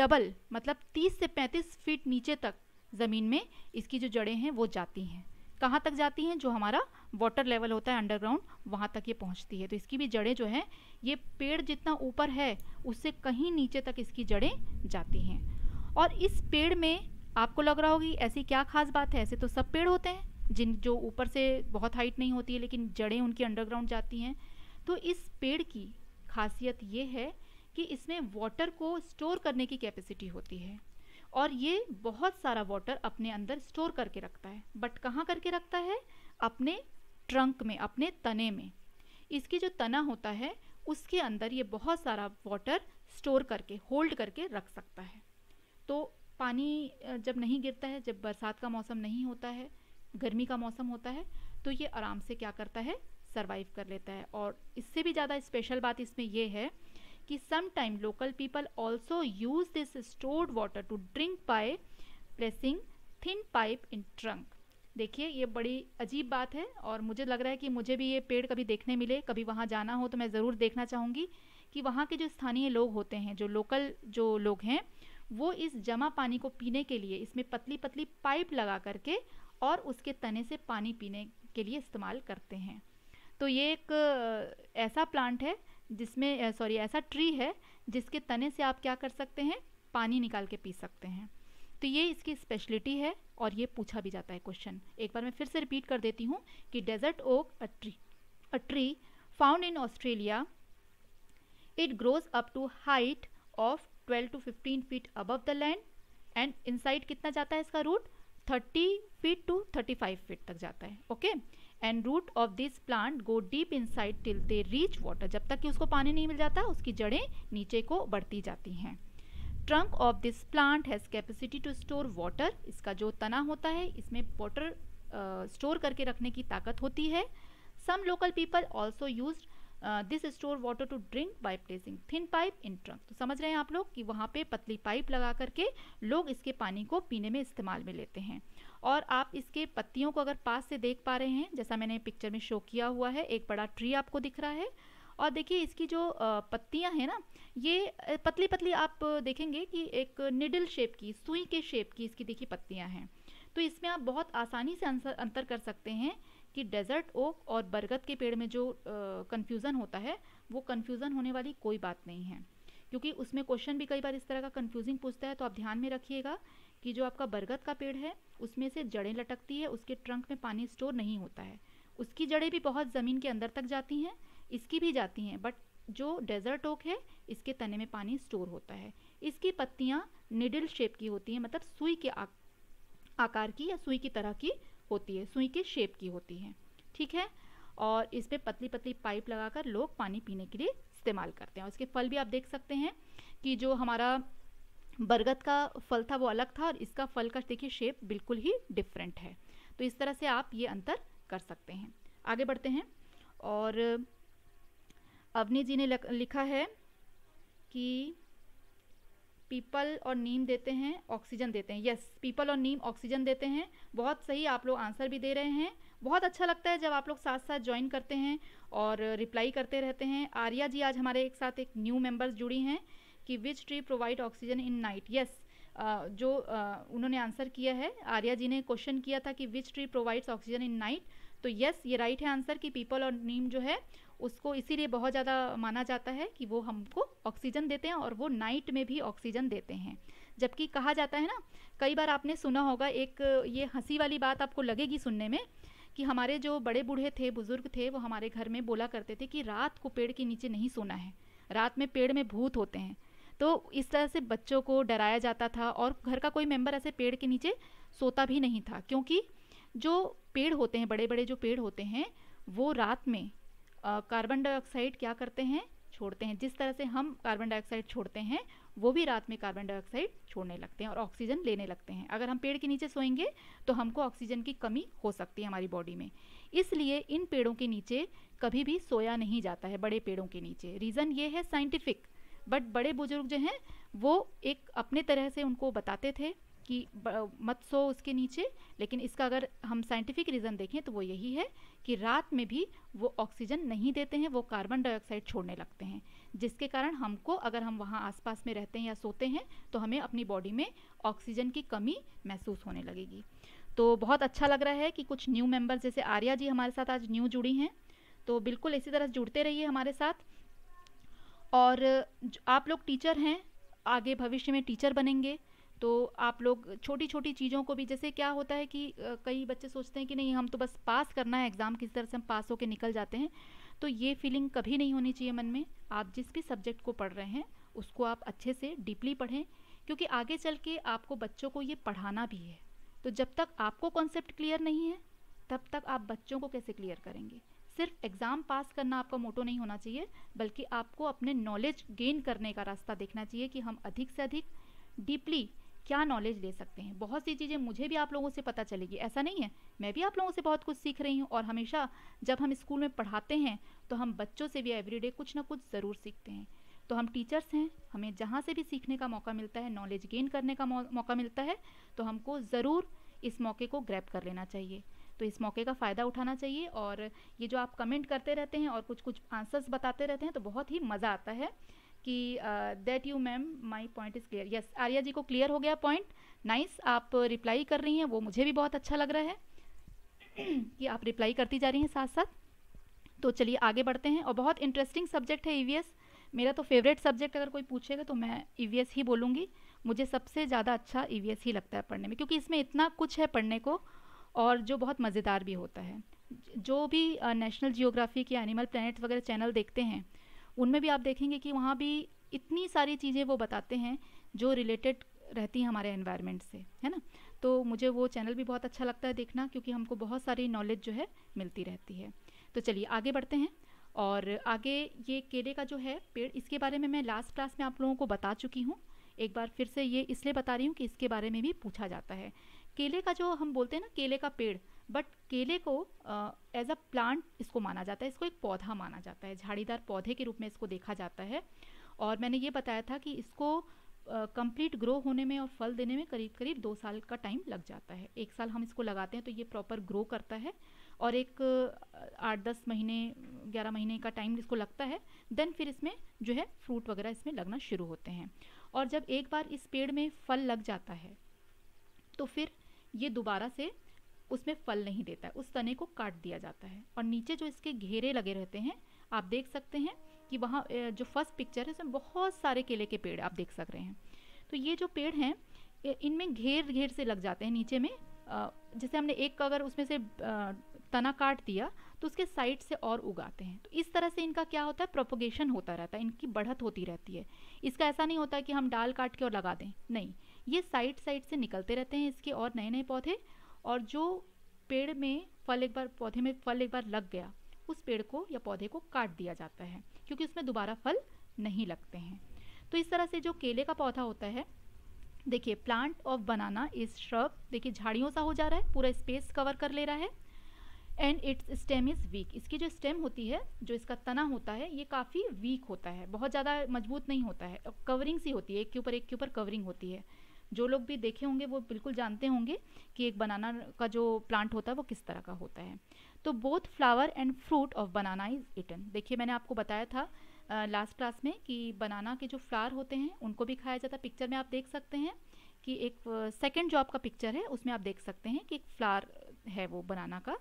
डबल मतलब 30 से 35 फीट नीचे तक ज़मीन में इसकी जो जड़ें हैं वो जाती हैं कहाँ तक जाती हैं जो हमारा वाटर लेवल होता है अंडरग्राउंड वहाँ तक ये पहुँचती है तो इसकी भी जड़ें जो हैं ये पेड़ जितना ऊपर है उससे कहीं नीचे तक इसकी जड़ें जाती हैं और इस पेड़ में आपको लग रहा होगी ऐसी क्या खास बात है ऐसे तो सब पेड़ होते हैं जिन जो ऊपर से बहुत हाइट नहीं होती है लेकिन जड़ें उनकी अंडरग्राउंड जाती हैं तो इस पेड़ की खासियत ये है कि इसमें वाटर को स्टोर करने की कैपेसिटी होती है और ये बहुत सारा वाटर अपने अंदर स्टोर करके रखता है बट कहाँ करके रखता है अपने ट्रंक में अपने तने में इसकी जो तना होता है उसके अंदर ये बहुत सारा वाटर स्टोर करके होल्ड करके रख सकता है तो पानी जब नहीं गिरता है जब बरसात का मौसम नहीं होता है गर्मी का मौसम होता है तो ये आराम से क्या करता है सर्वाइव कर लेता है और इससे भी ज़्यादा स्पेशल बात इसमें यह है कि sometime local people also use this stored water to drink by pressing thin pipe in trunk देखिए ये बड़ी अजीब बात है और मुझे लग रहा है कि मुझे भी ये पेड़ कभी देखने मिले कभी वहाँ जाना हो तो मैं ज़रूर देखना चाहूँगी कि वहाँ के जो स्थानीय लोग होते हैं जो लोकल जो लोग हैं वो इस जमा पानी को पीने के लिए इसमें पतली पतली पाइप लगा करके और उसके तने से पानी पीने के लिए इस्तेमाल करते हैं तो ये एक ऐसा प्लांट है जिसमें सॉरी ऐसा ट्री है जिसके तने से आप क्या कर सकते हैं पानी निकाल के पी सकते हैं तो ये इसकी स्पेशलिटी है और ये पूछा भी जाता है क्वेश्चन एक बार मैं फिर से रिपीट कर देती हूँ कि desert oak a tree a tree found in Australia it grows up to height of 12 to 15 feet above the land and inside कितना जाता है इसका रूट 30 फीट टू 35 फीट तक जाता है okay okay? And root of this plant go deep inside till they reach water जब तक कि उसको पानी नहीं मिल जाता उसकी जड़ें नीचे को बढ़ती जाती हैं trunk of this plant has capacity to store water इसका जो तना होता है इसमें वाटर स्टोर करके रखने की ताकत होती है some local people also use this store water to drink by placing thin pipe in trunk तो समझ रहे हैं आप लोग कि वहाँ पे पतली पाइप लगा करके लोग इसके पानी को पीने में इस्तेमाल में लेते हैं और आप इसके पत्तियों को अगर पास से देख पा रहे हैं जैसा मैंने पिक्चर में शो किया हुआ है एक बड़ा ट्री आपको दिख रहा है और देखिए इसकी जो पत्तियां हैं ना ये पतली पतली आप देखेंगे कि एक निडल शेप की सुई के शेप की इसकी देखिए पत्तियां हैं तो इसमें आप बहुत आसानी से अंतर कर सकते हैं कि डेजर्ट ओक और बरगद के पेड़ में जो कन्फ्यूज़न होता है वो कन्फ्यूज़न होने वाली कोई बात नहीं है क्योंकि उसमें क्वेश्चन भी कई बार इस तरह का कन्फ्यूजिंग पूछता है तो आप ध्यान में रखिएगा कि जो आपका बरगद का पेड़ है उसमें से जड़ें लटकती है उसके ट्रंक में पानी स्टोर नहीं होता है उसकी जड़ें भी बहुत ज़मीन के अंदर तक जाती हैं इसकी भी जाती हैं बट जो डेजर्ट ओक है इसके तने में पानी स्टोर होता है इसकी पत्तियाँ निडल शेप की होती हैं मतलब सुई के आ, आकार की या सुई की तरह की होती है सुई के शेप की होती हैं ठीक है और इस पर पतली पतली पाइप लगाकर लोग पानी पीने के लिए इस्तेमाल करते हैं और इसके फल भी आप देख सकते हैं कि जो हमारा बरगद का फल था वो अलग था और इसका फल का देखिए शेप बिल्कुल ही डिफरेंट है तो इस तरह से आप ये अंतर कर सकते हैं आगे बढ़ते हैं और अवनी जी ने लिखा है कि पीपल और नीम देते हैं ऑक्सीजन देते हैं यस पीपल और नीम ऑक्सीजन देते हैं बहुत सही आप लोग आंसर भी दे रहे हैं बहुत अच्छा लगता है जब आप लोग साथ साथ ज्वाइन करते हैं और रिप्लाई करते रहते हैं आर्या जी आज हमारे एक साथ एक न्यू मेंबर्स जुड़ी हैं कि which tree provide oxygen in night yes जो uh, उन्होंने आंसर किया है आर्या जी ने क्वेश्चन किया था कि which tree provides oxygen in night तो यस ये राइट है आंसर कि पीपल और नीम जो है उसको इसीलिए बहुत ज़्यादा माना जाता है कि वो हमको ऑक्सीजन देते हैं और वो नाइट में भी ऑक्सीजन देते हैं जबकि कहा जाता है ना कई बार आपने सुना होगा एक ये हंसी वाली बात आपको लगेगी सुनने में कि हमारे जो बड़े बूढ़े थे बुज़ुर्ग थे वो हमारे घर में बोला करते थे कि रात को पेड़ के नीचे नहीं सोना है रात में पेड़ में भूत होते हैं तो इस तरह से बच्चों को डराया जाता था और घर का कोई मेम्बर ऐसे पेड़ के नीचे सोता भी नहीं था क्योंकि जो पेड़ होते हैं बड़े बड़े जो पेड़ होते हैं वो रात में कार्बन डाइऑक्साइड क्या करते हैं छोड़ते हैं जिस तरह से हम कार्बन डाइऑक्साइड छोड़ते हैं वो भी रात में कार्बन डाइऑक्साइड छोड़ने लगते हैं और ऑक्सीजन लेने लगते हैं अगर हम पेड़ के नीचे सोएंगे तो हमको ऑक्सीजन की कमी हो सकती है हमारी बॉडी में इसलिए इन पेड़ों के नीचे कभी भी सोया नहीं जाता है बड़े पेड़ों के नीचे रीज़न ये है साइंटिफिक बट बड़े बुजुर्ग जो हैं वो एक अपने तरह से उनको बताते थे कि मत सो उसके नीचे लेकिन इसका अगर हम साइंटिफिक रीज़न देखें तो वो यही है कि रात में भी वो ऑक्सीजन नहीं देते हैं वो कार्बन डाइऑक्साइड छोड़ने लगते हैं जिसके कारण हमको अगर हम वहाँ आसपास में रहते हैं या सोते हैं तो हमें अपनी बॉडी में ऑक्सीजन की कमी महसूस होने लगेगी तो बहुत अच्छा लग रहा है कि कुछ न्यू मेम्बर्स जैसे आर्या जी हमारे साथ आज न्यू जुड़ी हैं तो बिल्कुल इसी तरह जुड़ते रहिए हमारे साथ और आप लोग टीचर हैं आगे भविष्य में टीचर बनेंगे तो आप लोग छोटी छोटी चीज़ों को भी जैसे क्या होता है कि कई बच्चे सोचते हैं कि नहीं हम तो बस पास करना है एग्ज़ाम किस तरह से हम पास होकर निकल जाते हैं तो ये फीलिंग कभी नहीं होनी चाहिए मन में आप जिस भी सब्जेक्ट को पढ़ रहे हैं उसको आप अच्छे से डीपली पढ़ें क्योंकि आगे चल के आपको बच्चों को ये पढ़ाना भी है तो जब तक आपको कॉन्सेप्ट क्लियर नहीं है तब तक आप बच्चों को कैसे क्लियर करेंगे सिर्फ एग्ज़ाम पास करना आपका मोटो नहीं होना चाहिए बल्कि आपको अपने नॉलेज गेन करने का रास्ता देखना चाहिए कि हम अधिक से अधिक डीपली क्या नॉलेज ले सकते हैं बहुत सी चीज़ें मुझे भी आप लोगों से पता चलेगी ऐसा नहीं है मैं भी आप लोगों से बहुत कुछ सीख रही हूँ और हमेशा जब हम स्कूल में पढ़ाते हैं तो हम बच्चों से भी एवरीडे कुछ ना कुछ ज़रूर सीखते हैं तो हम टीचर्स हैं हमें जहाँ से भी सीखने का मौका मिलता है नॉलेज गेन करने का मौका मिलता है तो हमको ज़रूर इस मौके को ग्रैप कर लेना चाहिए तो इस मौके का फ़ायदा उठाना चाहिए और ये जो आप कमेंट करते रहते हैं और कुछ कुछ आंसर्स बताते रहते हैं तो बहुत ही मज़ा आता है कि that you ma'am my point is clear yes Arya ji को क्लियर हो गया पॉइंट नाइस nice, आप रिप्लाई कर रही हैं वो मुझे भी बहुत अच्छा लग रहा है कि आप रिप्लाई करती जा रही हैं साथ साथ तो चलिए आगे बढ़ते हैं और बहुत इंटरेस्टिंग सब्जेक्ट है ई e मेरा तो फेवरेट सब्जेक्ट अगर कोई पूछेगा तो मैं ई e ही बोलूँगी मुझे सबसे ज़्यादा अच्छा ई e ही लगता है पढ़ने में क्योंकि इसमें इतना कुछ है पढ़ने को और जो बहुत मज़ेदार भी होता है जो भी नेशनल जियोग्राफी के एनिमल प्लानट वगैरह चैनल देखते हैं उनमें भी आप देखेंगे कि वहाँ भी इतनी सारी चीज़ें वो बताते हैं जो रिलेटेड रहती हैं हमारे एनवायरनमेंट से है ना तो मुझे वो चैनल भी बहुत अच्छा लगता है देखना क्योंकि हमको बहुत सारी नॉलेज जो है मिलती रहती है तो चलिए आगे बढ़ते हैं और आगे ये केले का जो है पेड़ इसके बारे में मैं लास्ट क्लास में आप लोगों को बता चुकी हूँ एक बार फिर से ये इसलिए बता रही हूँ कि इसके बारे में भी पूछा जाता है केले का जो हम बोलते हैं ना केले का पेड़ बट केले को एज अ प्लांट इसको माना जाता है इसको एक पौधा माना जाता है झाड़ीदार पौधे के रूप में इसको देखा जाता है और मैंने ये बताया था कि इसको कंप्लीट uh, ग्रो होने में और फल देने में करीब करीब दो साल का टाइम लग जाता है एक साल हम इसको लगाते हैं तो ये प्रॉपर ग्रो करता है और एक आठ दस महीने ग्यारह महीने का टाइम इसको लगता है देन फिर इसमें जो है फ्रूट वगैरह इसमें लगना शुरू होते हैं और जब एक बार इस पेड़ में फल लग जाता है तो फिर ये दोबारा से उसमें फल नहीं देता है उस तने को काट दिया जाता है और नीचे जो इसके घेरे लगे रहते हैं आप देख सकते हैं कि वहाँ जो फर्स्ट पिक्चर है उसमें बहुत सारे केले के पेड़ आप देख सक रहे हैं तो ये जो पेड़ हैं इनमें घेर घेर से लग जाते हैं नीचे में जैसे हमने एक अगर उसमें से तना काट दिया तो उसके साइड से और उगाते हैं तो इस तरह से इनका क्या होता है प्रोपोगेशन होता रहता है इनकी बढ़त होती रहती है इसका ऐसा नहीं होता है कि हम डाल काट के और लगा दें नहीं ये साइड साइड से निकलते रहते हैं इसके और नए नए पौधे और जो पेड़ में फल एक बार पौधे में फल एक बार लग गया उस पेड़ को या पौधे को काट दिया जाता है क्योंकि उसमें दोबारा फल नहीं लगते हैं तो इस तरह से जो केले का पौधा होता है देखिए plant of banana is shrub देखिए झाड़ियों सा हो जा रहा है पूरा स्पेस कवर कर ले रहा है and its stem is weak इसकी जो स्टेम होती है जो इसका तना होता है ये काफ़ी वीक होता है बहुत ज़्यादा मजबूत नहीं होता है कवरिंग सी होती है एक के ऊपर एक के ऊपर कवरिंग होती है जो लोग भी देखे होंगे वो बिल्कुल जानते होंगे कि एक बनाना का जो प्लांट होता है वो किस तरह का होता है तो both flower and fruit of banana is eaten देखिए मैंने आपको बताया था लास्ट uh, क्लास में कि बनाना के जो फ्लावर होते हैं उनको भी खाया जाता है पिक्चर में आप देख सकते हैं कि एक सेकेंड uh, जो आपका पिक्चर है उसमें आप देख सकते हैं कि एक फ्लावर है वो बनाना का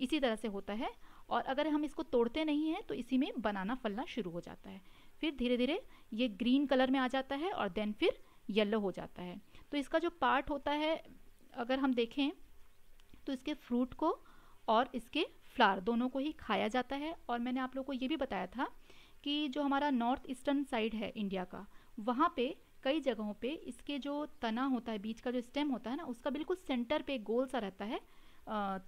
इसी तरह से होता है और अगर हम इसको तोड़ते नहीं हैं तो इसी में बनाना फलना शुरू हो जाता है फिर धीरे धीरे ये ग्रीन कलर में आ जाता है और देन फिर येलो हो जाता है तो इसका जो पार्ट होता है अगर हम देखें तो इसके फ्रूट को और इसके फ्लावर दोनों को ही खाया जाता है और मैंने आप लोग को ये भी बताया था कि जो हमारा नॉर्थ ईस्टर्न साइड है इंडिया का वहाँ पे कई जगहों पे इसके जो तना होता है बीच का जो स्टेम होता है ना उसका बिल्कुल सेंटर पे गोल सा रहता है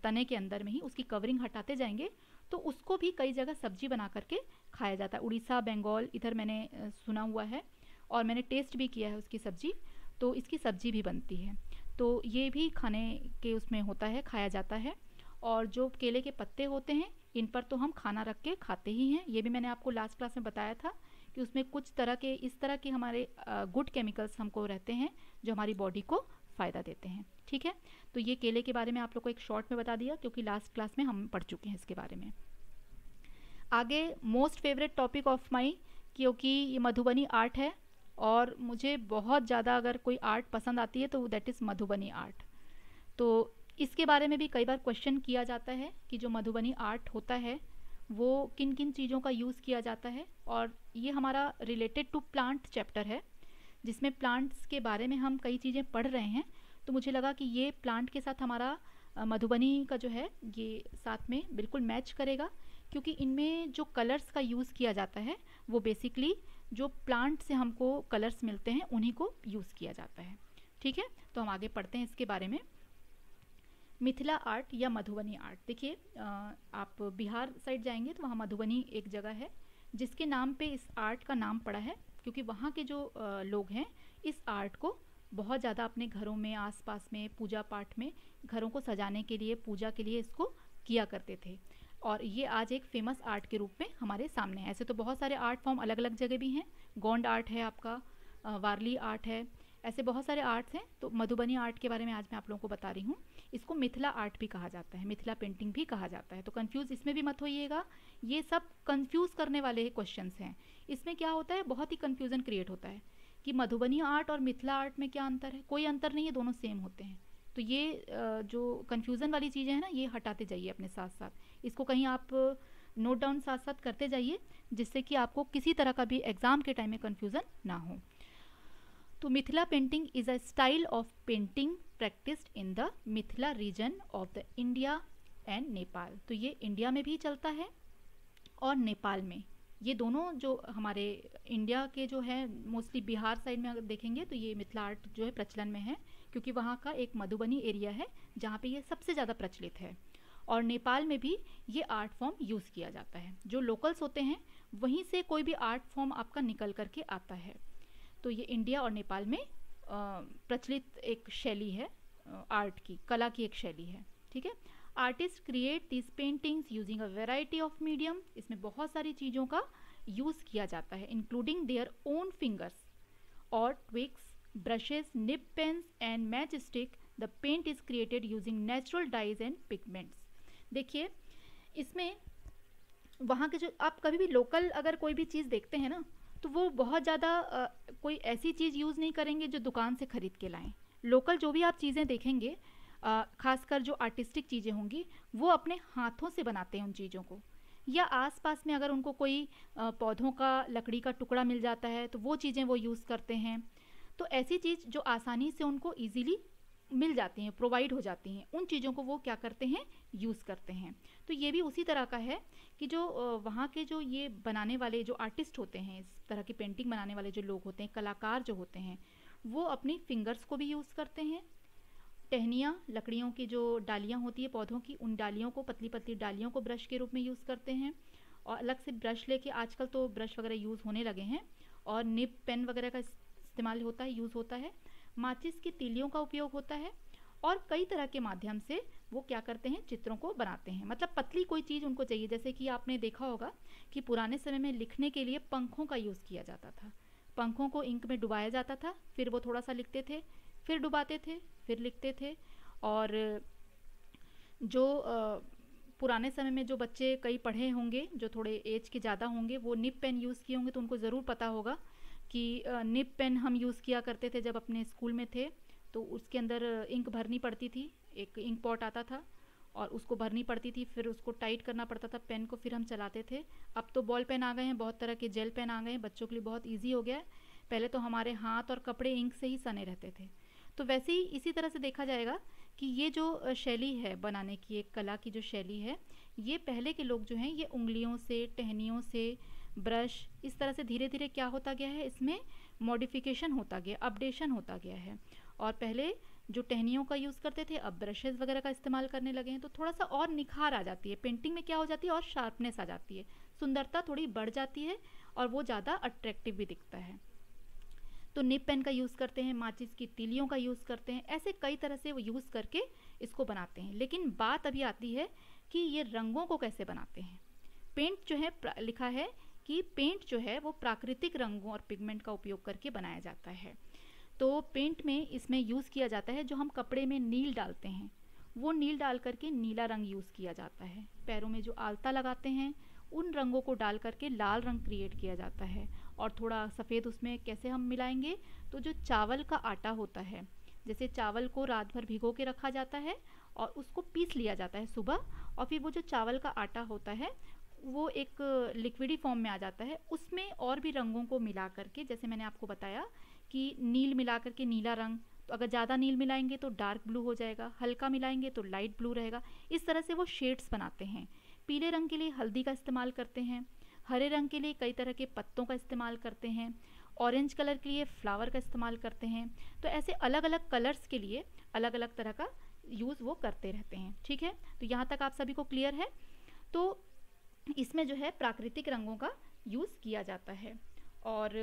तने के अंदर में ही उसकी कवरिंग हटाते जाएंगे तो उसको भी कई जगह सब्जी बना करके खाया जाता है उड़ीसा बंगाल इधर मैंने सुना हुआ है और मैंने टेस्ट भी किया है उसकी सब्जी तो इसकी सब्जी भी बनती है तो ये भी खाने के उसमें होता है खाया जाता है और जो केले के पत्ते होते हैं इन पर तो हम खाना रख के खाते ही हैं ये भी मैंने आपको लास्ट क्लास में बताया था कि उसमें कुछ तरह के इस तरह के हमारे गुड केमिकल्स हमको रहते हैं जो हमारी बॉडी को फ़ायदा देते हैं ठीक है तो ये केले के बारे में आप लोग को एक शॉर्ट में बता दिया क्योंकि लास्ट क्लास में हम पढ़ चुके हैं इसके बारे में आगे most favourite topic of my क्योंकि ये मधुबनी आर्ट है और मुझे बहुत ज़्यादा अगर कोई आर्ट पसंद आती है तो दैट इज़ मधुबनी आर्ट तो इसके बारे में भी कई बार क्वेश्चन किया जाता है कि जो मधुबनी आर्ट होता है वो किन किन चीज़ों का यूज़ किया जाता है और ये हमारा रिलेटेड टू प्लांट चैप्टर है जिसमें प्लांट्स के बारे में हम कई चीज़ें पढ़ रहे हैं तो मुझे लगा कि ये प्लांट के साथ हमारा मधुबनी का जो है ये साथ में बिल्कुल मैच करेगा क्योंकि इनमें जो कलर्स का यूज़ किया जाता है वो बेसिकली जो प्लांट से हमको कलर्स मिलते हैं उन्हीं को यूज़ किया जाता है ठीक है तो हम आगे पढ़ते हैं इसके बारे में मिथिला आर्ट या मधुबनी आर्ट देखिए आप बिहार साइड जाएंगे तो वहाँ मधुबनी एक जगह है जिसके नाम पे इस आर्ट का नाम पड़ा है क्योंकि वहाँ के जो लोग हैं इस आर्ट को बहुत ज़्यादा अपने घरों में आसपास में पूजा पाठ में घरों को सजाने के लिए पूजा के लिए इसको किया करते थे और ये आज एक फेमस आर्ट के रूप में हमारे सामने है ऐसे तो बहुत सारे आर्ट फॉर्म अलग अलग जगह भी हैं गोंड आर्ट है आपका वारली आर्ट है ऐसे बहुत सारे आर्ट्स हैं तो मधुबनी आर्ट के बारे में आज मैं आप लोगों को बता रही हूँ इसको मिथिला आर्ट भी कहा जाता है मिथिला पेंटिंग भी कहा जाता है तो कंफ्यूज इसमें भी मत होइएगा ये सब कंफ्यूज करने वाले क्वेश्चन हैं इसमें क्या होता है बहुत ही कन्फ्यूज़न क्रिएट होता है कि मधुबनी आर्ट और मिथिला आर्ट में क्या अंतर है कोई अंतर नहीं है दोनों सेम होते हैं तो ये जो कन्फ्यूज़न वाली चीज़ें हैं ना ये हटाते जाइए अपने साथ साथ इसको कहीं आप नोट डाउन साथ साथ करते जाइए जिससे कि आपको किसी तरह का भी एग्ज़ाम के टाइम में कन्फ्यूज़न ना हो तो Mithila painting is a style of painting practised in the Mithila region of the India and Nepal तो ये इंडिया में भी चलता है और नेपाल में ये दोनों जो हमारे इंडिया के जो है मोस्टली बिहार साइड में अगर देखेंगे तो ये मिथिला आर्ट जो है प्रचलन में है क्योंकि वहाँ का एक मधुबनी एरिया है जहाँ पे ये सबसे ज़्यादा प्रचलित है और नेपाल में भी ये आर्ट फॉर्म यूज़ किया जाता है जो लोकल्स होते हैं वहीं से कोई भी आर्ट फॉर्म आपका निकल करके आता है तो ये इंडिया और नेपाल में प्रचलित एक शैली है आर्ट की कला की एक शैली है ठीक है artist create these paintings using a variety of medium इसमें बहुत सारी चीज़ों का यूज़ किया जाता है इंक्लूडिंग देयर ओन फिंगर्स और twigs brushes nib pens and match stick the paint is created using natural dyes and pigments देखिए इसमें वहाँ के जो आप कभी भी लोकल अगर कोई भी चीज़ देखते हैं ना तो वो बहुत ज़्यादा कोई ऐसी चीज़ यूज़ नहीं करेंगे जो दुकान से ख़रीद के लाएँ लोकल जो भी आप चीज़ें देखेंगे ख़ासकर जो आर्टिस्टिक चीज़ें होंगी वो अपने हाथों से बनाते हैं उन चीज़ों को या आसपास में अगर उनको कोई पौधों का लकड़ी का टुकड़ा मिल जाता है तो वो चीज़ें वो यूज़ करते हैं तो ऐसी चीज़ जो आसानी से उनको ईजीली मिल जाती हैं प्रोवाइड हो जाती हैं उन चीज़ों को वो क्या करते हैं यूज़ करते हैं तो ये भी उसी तरह का है कि जो वहाँ के जो ये बनाने वाले जो आर्टिस्ट होते हैं इस तरह की पेंटिंग बनाने वाले जो लोग होते हैं कलाकार जो होते हैं वो अपनी फिंगर्स को भी यूज़ करते हैं टहनियाँ लकड़ियों की जो डालियाँ होती है पौधों की उन डालियों को पतली पतली डालियों को ब्रश के रूप में यूज़ करते हैं और अलग से ब्रश लेके आजकल तो ब्रश वगैरह यूज़ होने लगे हैं और निप पेन वगैरह का इस्तेमाल होता है यूज़ होता है माचिस की तीलियों का उपयोग होता है और कई तरह के माध्यम से वो क्या करते हैं चित्रों को बनाते हैं मतलब पतली कोई चीज़ उनको चाहिए जैसे कि आपने देखा होगा कि पुराने समय में लिखने के लिए पंखों का यूज़ किया जाता था पंखों को इंक में डुबाया जाता था फिर वो थोड़ा सा लिखते थे फिर डुबाते थे फिर लिखते थे और जो पुराने समय में जो बच्चे कई पढ़े होंगे जो थोड़े एज के ज़्यादा होंगे वो निप पेन यूज़ किए होंगे तो उनको ज़रूर पता होगा कि निप पेन हम यूज़ किया करते थे जब अपने स्कूल में थे तो उसके अंदर इंक भरनी पड़ती थी एक इंक पॉट आता था और उसको भरनी पड़ती थी फिर उसको टाइट करना पड़ता था पेन को फिर हम चलाते थे अब तो बॉल पेन आ गए हैं बहुत तरह के जेल पेन आ गए हैं बच्चों के लिए बहुत ईजी हो गया है पहले तो हमारे हाथ और कपड़े इंक से ही सने रहते थे तो वैसे ही इसी तरह से देखा जाएगा कि ये जो शैली है बनाने की एक कला की जो शैली है ये पहले के लोग जो हैं ये उंगलियों से टहनियों से ब्रश इस तरह से धीरे धीरे क्या होता गया है इसमें मॉडिफिकेशन होता गया अपडेशन होता गया है और पहले जो टहनियों का यूज़ करते थे अब ब्रशेज़ वगैरह का इस्तेमाल करने लगे हैं तो थोड़ा सा और निखार आ जाती है पेंटिंग में क्या हो जाती है और शार्पनेस आ जाती है सुंदरता थोड़ी बढ़ जाती है और वो ज़्यादा अट्रैक्टिव भी दिखता है तो निप पेन का यूज़ करते हैं माचिस की तीलियों का यूज़ करते हैं ऐसे कई तरह से वो यूज़ करके इसको बनाते हैं लेकिन बात अभी आती है कि ये रंगों को कैसे बनाते हैं पेंट जो है लिखा है कि पेंट जो है वो प्राकृतिक रंगों और पिगमेंट का उपयोग करके बनाया जाता है तो पेंट में इसमें यूज़ किया जाता है जो हम कपड़े में नील डालते हैं वो नील डाल करके नीला रंग यूज़ किया जाता है पैरों में जो आलता लगाते हैं उन रंगों को डाल करके लाल रंग क्रिएट किया जाता है और थोड़ा सफ़ेद उसमें कैसे हम मिलाएंगे तो जो चावल का आटा होता है जैसे चावल को रात भर भिगो के रखा जाता है और उसको पीस लिया जाता है सुबह और फिर वो जो चावल का आटा होता है वो एक लिक्विडी फॉर्म में आ जाता है उसमें और भी रंगों को मिला करके जैसे मैंने आपको बताया कि नील मिला करके नीला रंग तो अगर ज़्यादा नील मिलाएंगे तो डार्क ब्लू हो जाएगा हल्का मिलाएंगे तो लाइट ब्लू रहेगा इस तरह से वो शेड्स बनाते हैं पीले रंग के लिए हल्दी का इस्तेमाल करते हैं हरे रंग के लिए कई तरह के पत्तों का इस्तेमाल करते हैं ऑरेंज कलर के लिए फ्लावर का इस्तेमाल करते हैं तो ऐसे अलग अलग कलर्स के लिए अलग अलग तरह का यूज़ वो करते रहते हैं ठीक है तो यहाँ तक आप सभी को क्लियर है तो इसमें जो है प्राकृतिक रंगों का यूज़ किया जाता है और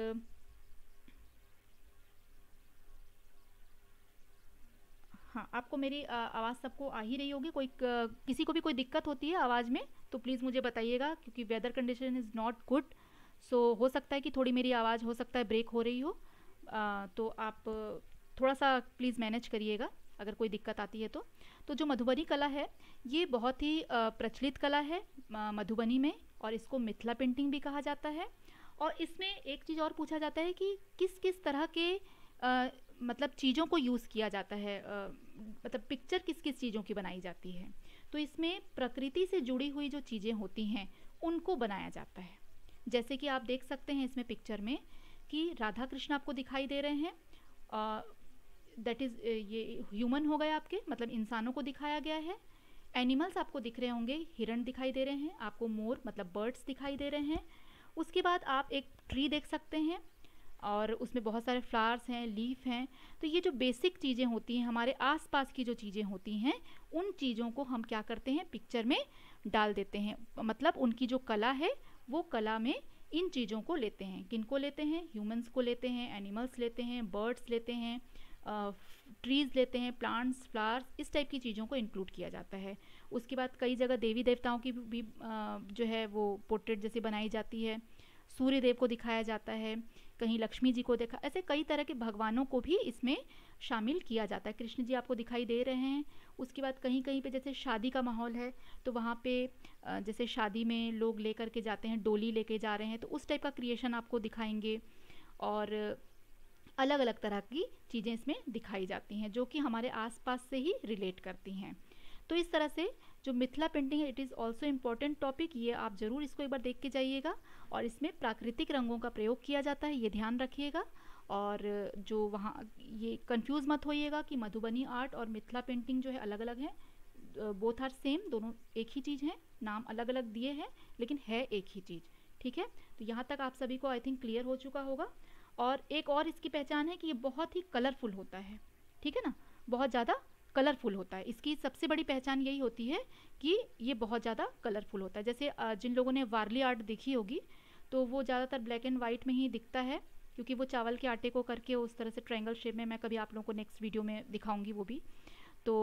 हाँ आपको मेरी आवाज़ सबको आ ही रही होगी कोई किसी को भी कोई दिक्कत होती है आवाज़ में तो प्लीज़ मुझे बताइएगा क्योंकि weather condition is not good so हो सकता है कि थोड़ी मेरी आवाज़ हो सकता है ब्रेक हो रही हो आ, तो आप थोड़ा सा प्लीज़ मैनेज करिएगा अगर कोई दिक्कत आती है तो तो जो मधुबनी कला है ये बहुत ही प्रचलित कला है मधुबनी में और इसको मिथिला पेंटिंग भी कहा जाता है और इसमें एक चीज़ और पूछा जाता है कि किस किस तरह के आ, मतलब चीज़ों को यूज़ किया जाता है आ, मतलब पिक्चर किस किस चीज़ों की बनाई जाती है तो इसमें प्रकृति से जुड़ी हुई जो चीज़ें होती हैं उनको बनाया जाता है जैसे कि आप देख सकते हैं इसमें पिक्चर में कि राधा कृष्ण आपको दिखाई दे रहे हैं दैट इज़ uh, ये ह्यूमन हो गए आपके मतलब इंसानों को दिखाया गया है एनिमल्स आपको दिख रहे होंगे हिरण दिखाई दे रहे हैं आपको मोर मतलब बर्ड्स दिखाई दे रहे हैं उसके बाद आप एक ट्री देख सकते हैं और उसमें बहुत सारे फ्लावर्स हैं लीफ हैं तो ये जो बेसिक चीज़ें होती हैं हमारे आसपास की जो चीज़ें होती हैं उन चीज़ों को हम क्या करते हैं पिक्चर में डाल देते हैं मतलब उनकी जो कला है वो कला में इन चीज़ों को लेते हैं किन को लेते हैं ह्यूमंस को लेते हैं एनिमल्स लेते हैं बर्ड्स लेते हैं ट्रीज़ लेते हैं प्लांट्स फ्लावर्स इस टाइप की चीज़ों को इंक्लूड किया जाता है उसके बाद कई जगह देवी देवताओं की भी जो है वो पोर्ट्रेट जैसे बनाई जाती है सूर्य देव को दिखाया जाता है कहीं लक्ष्मी जी को देखा ऐसे कई तरह के भगवानों को भी इसमें शामिल किया जाता है कृष्ण जी आपको दिखाई दे रहे हैं उसके बाद कहीं कहीं पे जैसे शादी का माहौल है तो वहाँ पे जैसे शादी में लोग लेकर के जाते हैं डोली लेके जा रहे हैं तो उस टाइप का क्रिएशन आपको दिखाएंगे और अलग अलग तरह की चीज़ें इसमें दिखाई जाती हैं जो कि हमारे आसपास से ही रिलेट करती हैं तो इस तरह से जो मिथिला पेंटिंग है it is also important topic ये आप ज़रूर इसको एक बार देख के जाइएगा और इसमें प्राकृतिक रंगों का प्रयोग किया जाता है ये ध्यान रखिएगा और जो वहाँ ये कंफ्यूज मत होइएगा कि मधुबनी आर्ट और मिथिला पेंटिंग जो है अलग अलग है बोथ आर सेम दोनों एक ही चीज़ हैं नाम अलग अलग दिए हैं लेकिन है एक ही चीज़ ठीक है तो यहाँ तक आप सभी को आई थिंक क्लियर हो चुका होगा और एक और इसकी पहचान है कि ये बहुत ही कलरफुल होता है ठीक है ना बहुत ज़्यादा कलरफुल होता है इसकी सबसे बड़ी पहचान यही होती है कि ये बहुत ज़्यादा कलरफुल होता है जैसे जिन लोगों ने वार्ली आर्ट देखी होगी तो वो ज़्यादातर ब्लैक एंड वाइट में ही दिखता है क्योंकि वो चावल के आटे को करके उस तरह से ट्रायंगल शेप में मैं कभी आप लोगों को नेक्स्ट वीडियो में दिखाऊंगी वो भी तो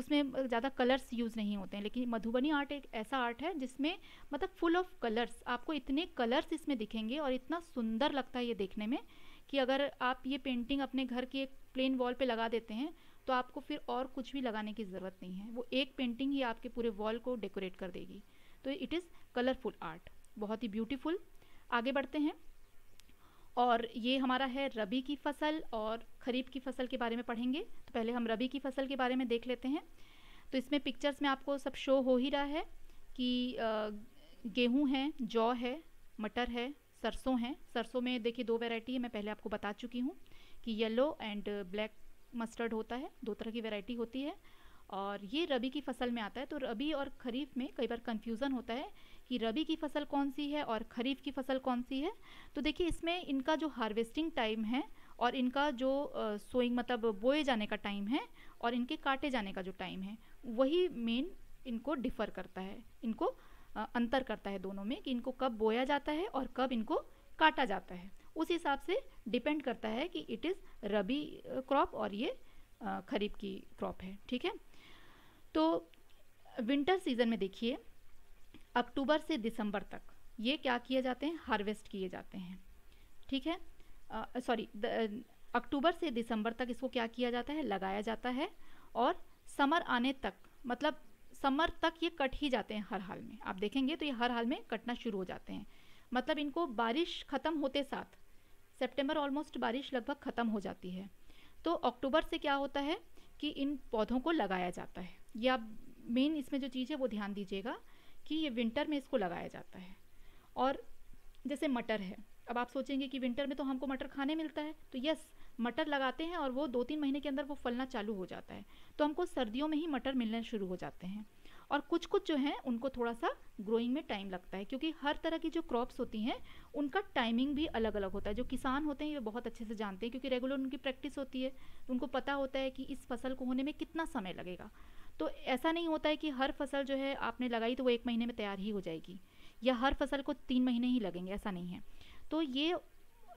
उसमें ज़्यादा कलर्स यूज़ नहीं होते हैं लेकिन मधुबनी आर्ट एक ऐसा आर्ट है जिसमें मतलब फुल ऑफ कलर्स आपको इतने कलर्स इसमें दिखेंगे और इतना सुंदर लगता है ये देखने में कि अगर आप ये पेंटिंग अपने घर की एक प्लेन वॉल पे लगा देते हैं तो आपको फिर और कुछ भी लगाने की ज़रूरत नहीं है वो एक पेंटिंग ही आपके पूरे वॉल को डेकोरेट कर देगी तो इट इज़ कलरफुल आर्ट बहुत ही ब्यूटीफुल आगे बढ़ते हैं और ये हमारा है रबी की फसल और खरीफ की फसल के बारे में पढ़ेंगे तो पहले हम रबी की फसल के बारे में देख लेते हैं तो इसमें पिक्चर्स में आपको सब शो हो ही रहा है कि गेहूँ है जौ है मटर है सरसों है सरसों में देखिए दो वैरायटी है मैं पहले आपको बता चुकी हूँ कि येलो एंड ब्लैक मस्टर्ड होता है दो तरह की वैरायटी होती है और ये रबी की फसल में आता है तो रबी और खरीफ में कई बार कन्फ्यूज़न होता है कि रबी की फसल कौन सी है और खरीफ की फसल कौन सी है तो देखिए इसमें इनका जो हार्वेस्टिंग टाइम है और इनका जो सोइंग मतलब बोए जाने का टाइम है और इनके काटे जाने का जो टाइम है वही मेन इनको डिफ़र करता है इनको अंतर करता है दोनों में कि इनको कब बोया जाता है और कब इनको काटा जाता है उस हिसाब से डिपेंड करता है कि इट इज़ रबी क्रॉप और ये खरीफ की क्रॉप है ठीक है तो विंटर सीज़न में देखिए अक्टूबर से दिसंबर तक ये क्या किए जाते हैं हार्वेस्ट किए जाते हैं ठीक है सॉरी अक्टूबर से दिसंबर तक इसको क्या किया जाता है लगाया जाता है और समर आने तक मतलब समर तक ये कट ही जाते हैं हर हाल में आप देखेंगे तो ये हर हाल में कटना शुरू हो जाते हैं मतलब इनको बारिश ख़त्म होते साथ सेप्टेम्बर ऑलमोस्ट बारिश लगभग ख़त्म हो जाती है तो अक्टूबर से क्या होता है कि इन पौधों को लगाया जाता है ये आप मेन इसमें जो चीज़ है वो ध्यान दीजिएगा कि ये विंटर में इसको लगाया जाता है और जैसे मटर है अब आप सोचेंगे कि विंटर में तो हमको मटर खाने मिलता है तो यस मटर लगाते हैं और वो दो तीन महीने के अंदर वो फलना चालू हो जाता है तो हमको सर्दियों में ही मटर मिलने शुरू हो जाते हैं और कुछ कुछ जो हैं उनको थोड़ा सा ग्रोइंग में टाइम लगता है क्योंकि हर तरह की जो क्रॉप्स होती हैं उनका टाइमिंग भी अलग अलग होता है जो किसान होते हैं ये बहुत अच्छे से जानते हैं क्योंकि रेगुलर उनकी प्रैक्टिस होती है तो उनको पता होता है कि इस फसल को होने में कितना समय लगेगा तो ऐसा नहीं होता है कि हर फसल जो है आपने लगाई तो वो एक महीने में तैयार ही हो जाएगी या हर फसल को तीन महीने ही लगेंगे ऐसा नहीं है तो ये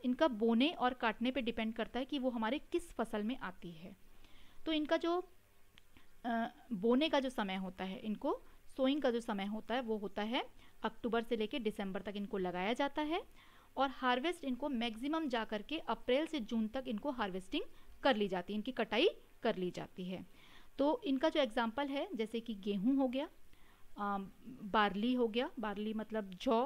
इनका बोने और काटने पे डिपेंड करता है कि वो हमारे किस फसल में आती है तो इनका जो आ, बोने का जो समय होता है इनको सोइंग का जो समय होता है वो होता है अक्टूबर से लेकर दिसंबर तक इनको लगाया जाता है और हार्वेस्ट इनको मैक्सिमम जा करके अप्रैल से जून तक इनको हार्वेस्टिंग कर ली जाती है इनकी कटाई कर ली जाती है तो इनका जो एग्ज़ाम्पल है जैसे कि गेहूँ हो गया आ, बार्ली हो गया बार्ली मतलब जौ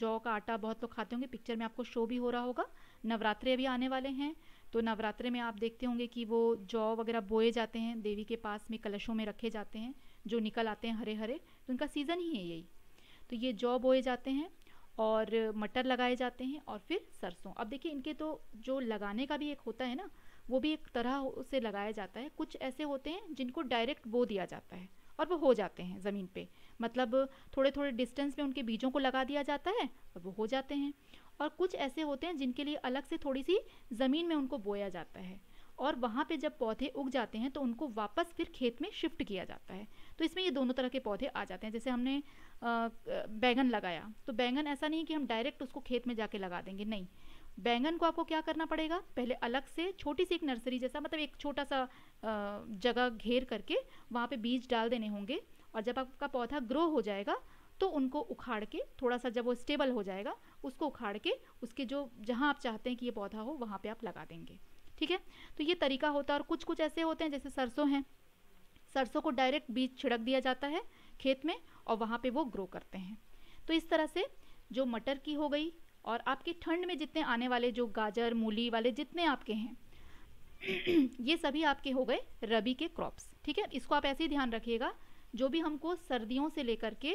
जौ का आटा बहुत लोग खाते होंगे पिक्चर में आपको शो भी हो रहा होगा नवरात्रे अभी आने वाले हैं तो नवरात्रे में आप देखते होंगे कि वो जौ वगैरह बोए जाते हैं देवी के पास में कलशों में रखे जाते हैं जो निकल आते हैं हरे हरे तो उनका सीज़न ही है यही तो ये जौ बोए जाते हैं और मटर लगाए जाते हैं और फिर सरसों अब देखिए इनके तो जो लगाने का भी एक होता है ना वो भी एक तरह से लगाया जाता है कुछ ऐसे होते हैं जिनको डायरेक्ट बो दिया जाता है और वो हो जाते हैं ज़मीन पे मतलब थोड़े थोड़े डिस्टेंस में उनके बीजों को लगा दिया जाता है और वो हो जाते हैं और कुछ ऐसे होते हैं जिनके लिए अलग से थोड़ी सी ज़मीन में उनको बोया जाता है और वहाँ पे जब पौधे उग जाते हैं तो उनको वापस फिर खेत में शिफ्ट किया जाता है तो इसमें ये दोनों तरह के पौधे आ जाते हैं जैसे हमने बैंगन बैगन लगाया तो बैंगन ऐसा नहीं कि हम डायरेक्ट उसको खेत में जाके लगा देंगे नहीं बैंगन को आपको क्या करना पड़ेगा पहले अलग से छोटी सी एक नर्सरी जैसा मतलब एक छोटा सा जगह घेर करके वहाँ पे बीज डाल देने होंगे और जब आपका पौधा ग्रो हो जाएगा तो उनको उखाड़ के थोड़ा सा जब वो स्टेबल हो जाएगा उसको उखाड़ के उसके जो जहाँ आप चाहते हैं कि ये पौधा हो वहाँ पर आप लगा देंगे ठीक है तो ये तरीका होता है और कुछ कुछ ऐसे होते हैं जैसे सरसों हैं सरसों को डायरेक्ट बीज छिड़क दिया जाता है खेत में और वहाँ पर वो ग्रो करते हैं तो इस तरह से जो मटर की हो गई और आपके ठंड में जितने आने वाले जो गाजर मूली वाले जितने आपके हैं <clears throat> ये सभी आपके हो गए रबी के क्रॉप्स ठीक है इसको आप ऐसे ही ध्यान रखिएगा जो भी हमको सर्दियों से लेकर के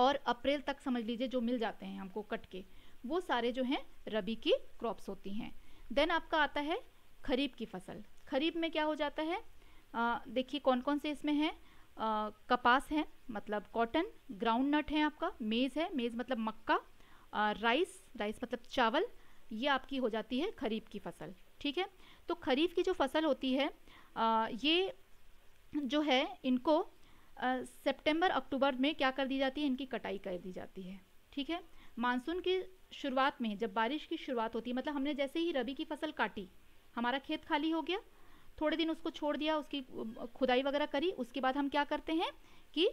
और अप्रैल तक समझ लीजिए जो मिल जाते हैं हमको कट के वो सारे जो हैं रबी की क्रॉप्स होती हैं देन आपका आता है खरीफ की फसल खरीफ में क्या हो जाता है देखिए कौन कौन से इसमें हैं कपास है मतलब कॉटन ग्राउंड नट है आपका मेज़ है मेज़ मतलब मक्का राइस राइस मतलब चावल ये आपकी हो जाती है खरीफ की फसल ठीक है तो खरीफ की जो फसल होती है आ, ये जो है इनको सितंबर अक्टूबर में क्या कर दी जाती है इनकी कटाई कर दी जाती है ठीक है मानसून की शुरुआत में जब बारिश की शुरुआत होती है मतलब हमने जैसे ही रबी की फसल काटी हमारा खेत खाली हो गया थोड़े दिन उसको छोड़ दिया उसकी खुदाई वगैरह करी उसके बाद हम क्या करते हैं कि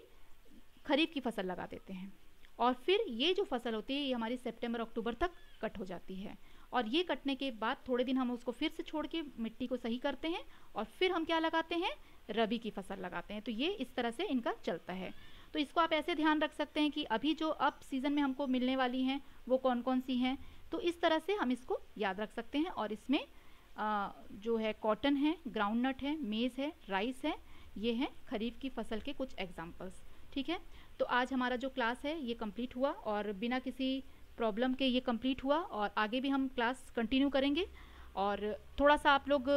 खरीफ की फसल लगा देते हैं और फिर ये जो फसल होती है ये हमारी सितंबर अक्टूबर तक कट हो जाती है और ये कटने के बाद थोड़े दिन हम उसको फिर से छोड़ के मिट्टी को सही करते हैं और फिर हम क्या लगाते हैं रबी की फसल लगाते हैं तो ये इस तरह से इनका चलता है तो इसको आप ऐसे ध्यान रख सकते हैं कि अभी जो अब सीज़न में हमको मिलने वाली हैं वो कौन कौन सी हैं तो इस तरह से हम इसको याद रख सकते हैं और इसमें आ, जो है कॉटन है ग्राउंड नट है मेज़ है राइस है ये है खरीफ की फसल के कुछ एग्जाम्पल्स ठीक है तो आज हमारा जो क्लास है ये कम्प्लीट हुआ और बिना किसी प्रॉब्लम के ये कम्प्लीट हुआ और आगे भी हम क्लास कंटिन्यू करेंगे और थोड़ा सा आप लोग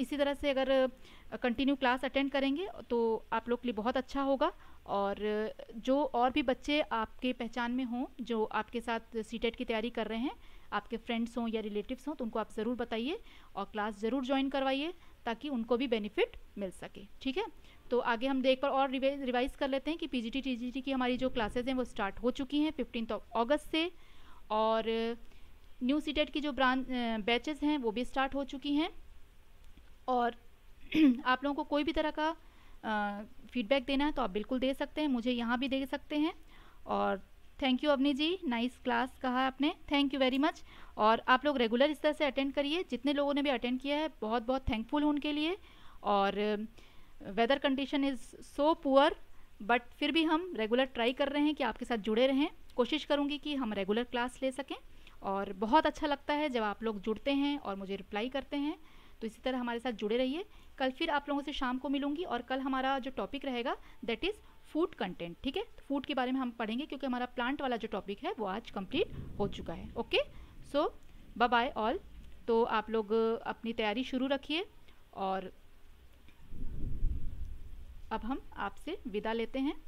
इसी तरह से अगर कंटिन्यू क्लास अटेंड करेंगे तो आप लोग के लिए बहुत अच्छा होगा और जो और भी बच्चे आपके पहचान में हों जो आपके साथ सी e की तैयारी कर रहे हैं आपके फ्रेंड्स हों या रिलेटिव्स हों तो उनको आप ज़रूर बताइए और क्लास ज़रूर ज्वाइन करवाइए ताकि उनको भी बेनिफिट मिल सके ठीक है तो आगे हम देख पर और रिवाइज कर लेते हैं कि पी जी की हमारी जो क्लासेज हैं वो स्टार्ट हो चुकी हैं फिफ्टीन अगस्त से और न्यू सीटेट की जो ब्रांच बैचेज़ हैं वो भी स्टार्ट हो चुकी हैं और <clears throat> आप लोगों को कोई भी तरह का फीडबैक देना है तो आप बिल्कुल दे सकते हैं मुझे यहाँ भी दे सकते हैं और thank you Avani ji nice class कहा आपने थैंक यू वेरी मच और आप लोग रेगुलर इस तरह से अटेंड करिए जितने लोगों ने भी अटेंड किया है बहुत बहुत थैंकफुल हूँ उनके लिए और uh, weather condition is so poor but फिर भी हम रेगुलर ट्राई कर रहे हैं कि आपके साथ जुड़े रहें कोशिश करूँगी कि हम रेगुलर क्लास ले सकें और बहुत अच्छा लगता है जब आप लोग जुड़ते हैं और मुझे रिप्लाई करते हैं तो इसी तरह हमारे साथ जुड़े रहिए कल फिर आप लोगों से शाम को मिलूंगी और कल हमारा जो टॉपिक रहेगा दैट इज़ फूड कंटेंट ठीक है फूड तो के बारे में हम पढ़ेंगे क्योंकि हमारा प्लांट वाला जो टॉपिक है वो आज कंप्लीट हो चुका है ओके सो बाय ऑल तो आप लोग अपनी तैयारी शुरू रखिए और अब हम आपसे विदा लेते हैं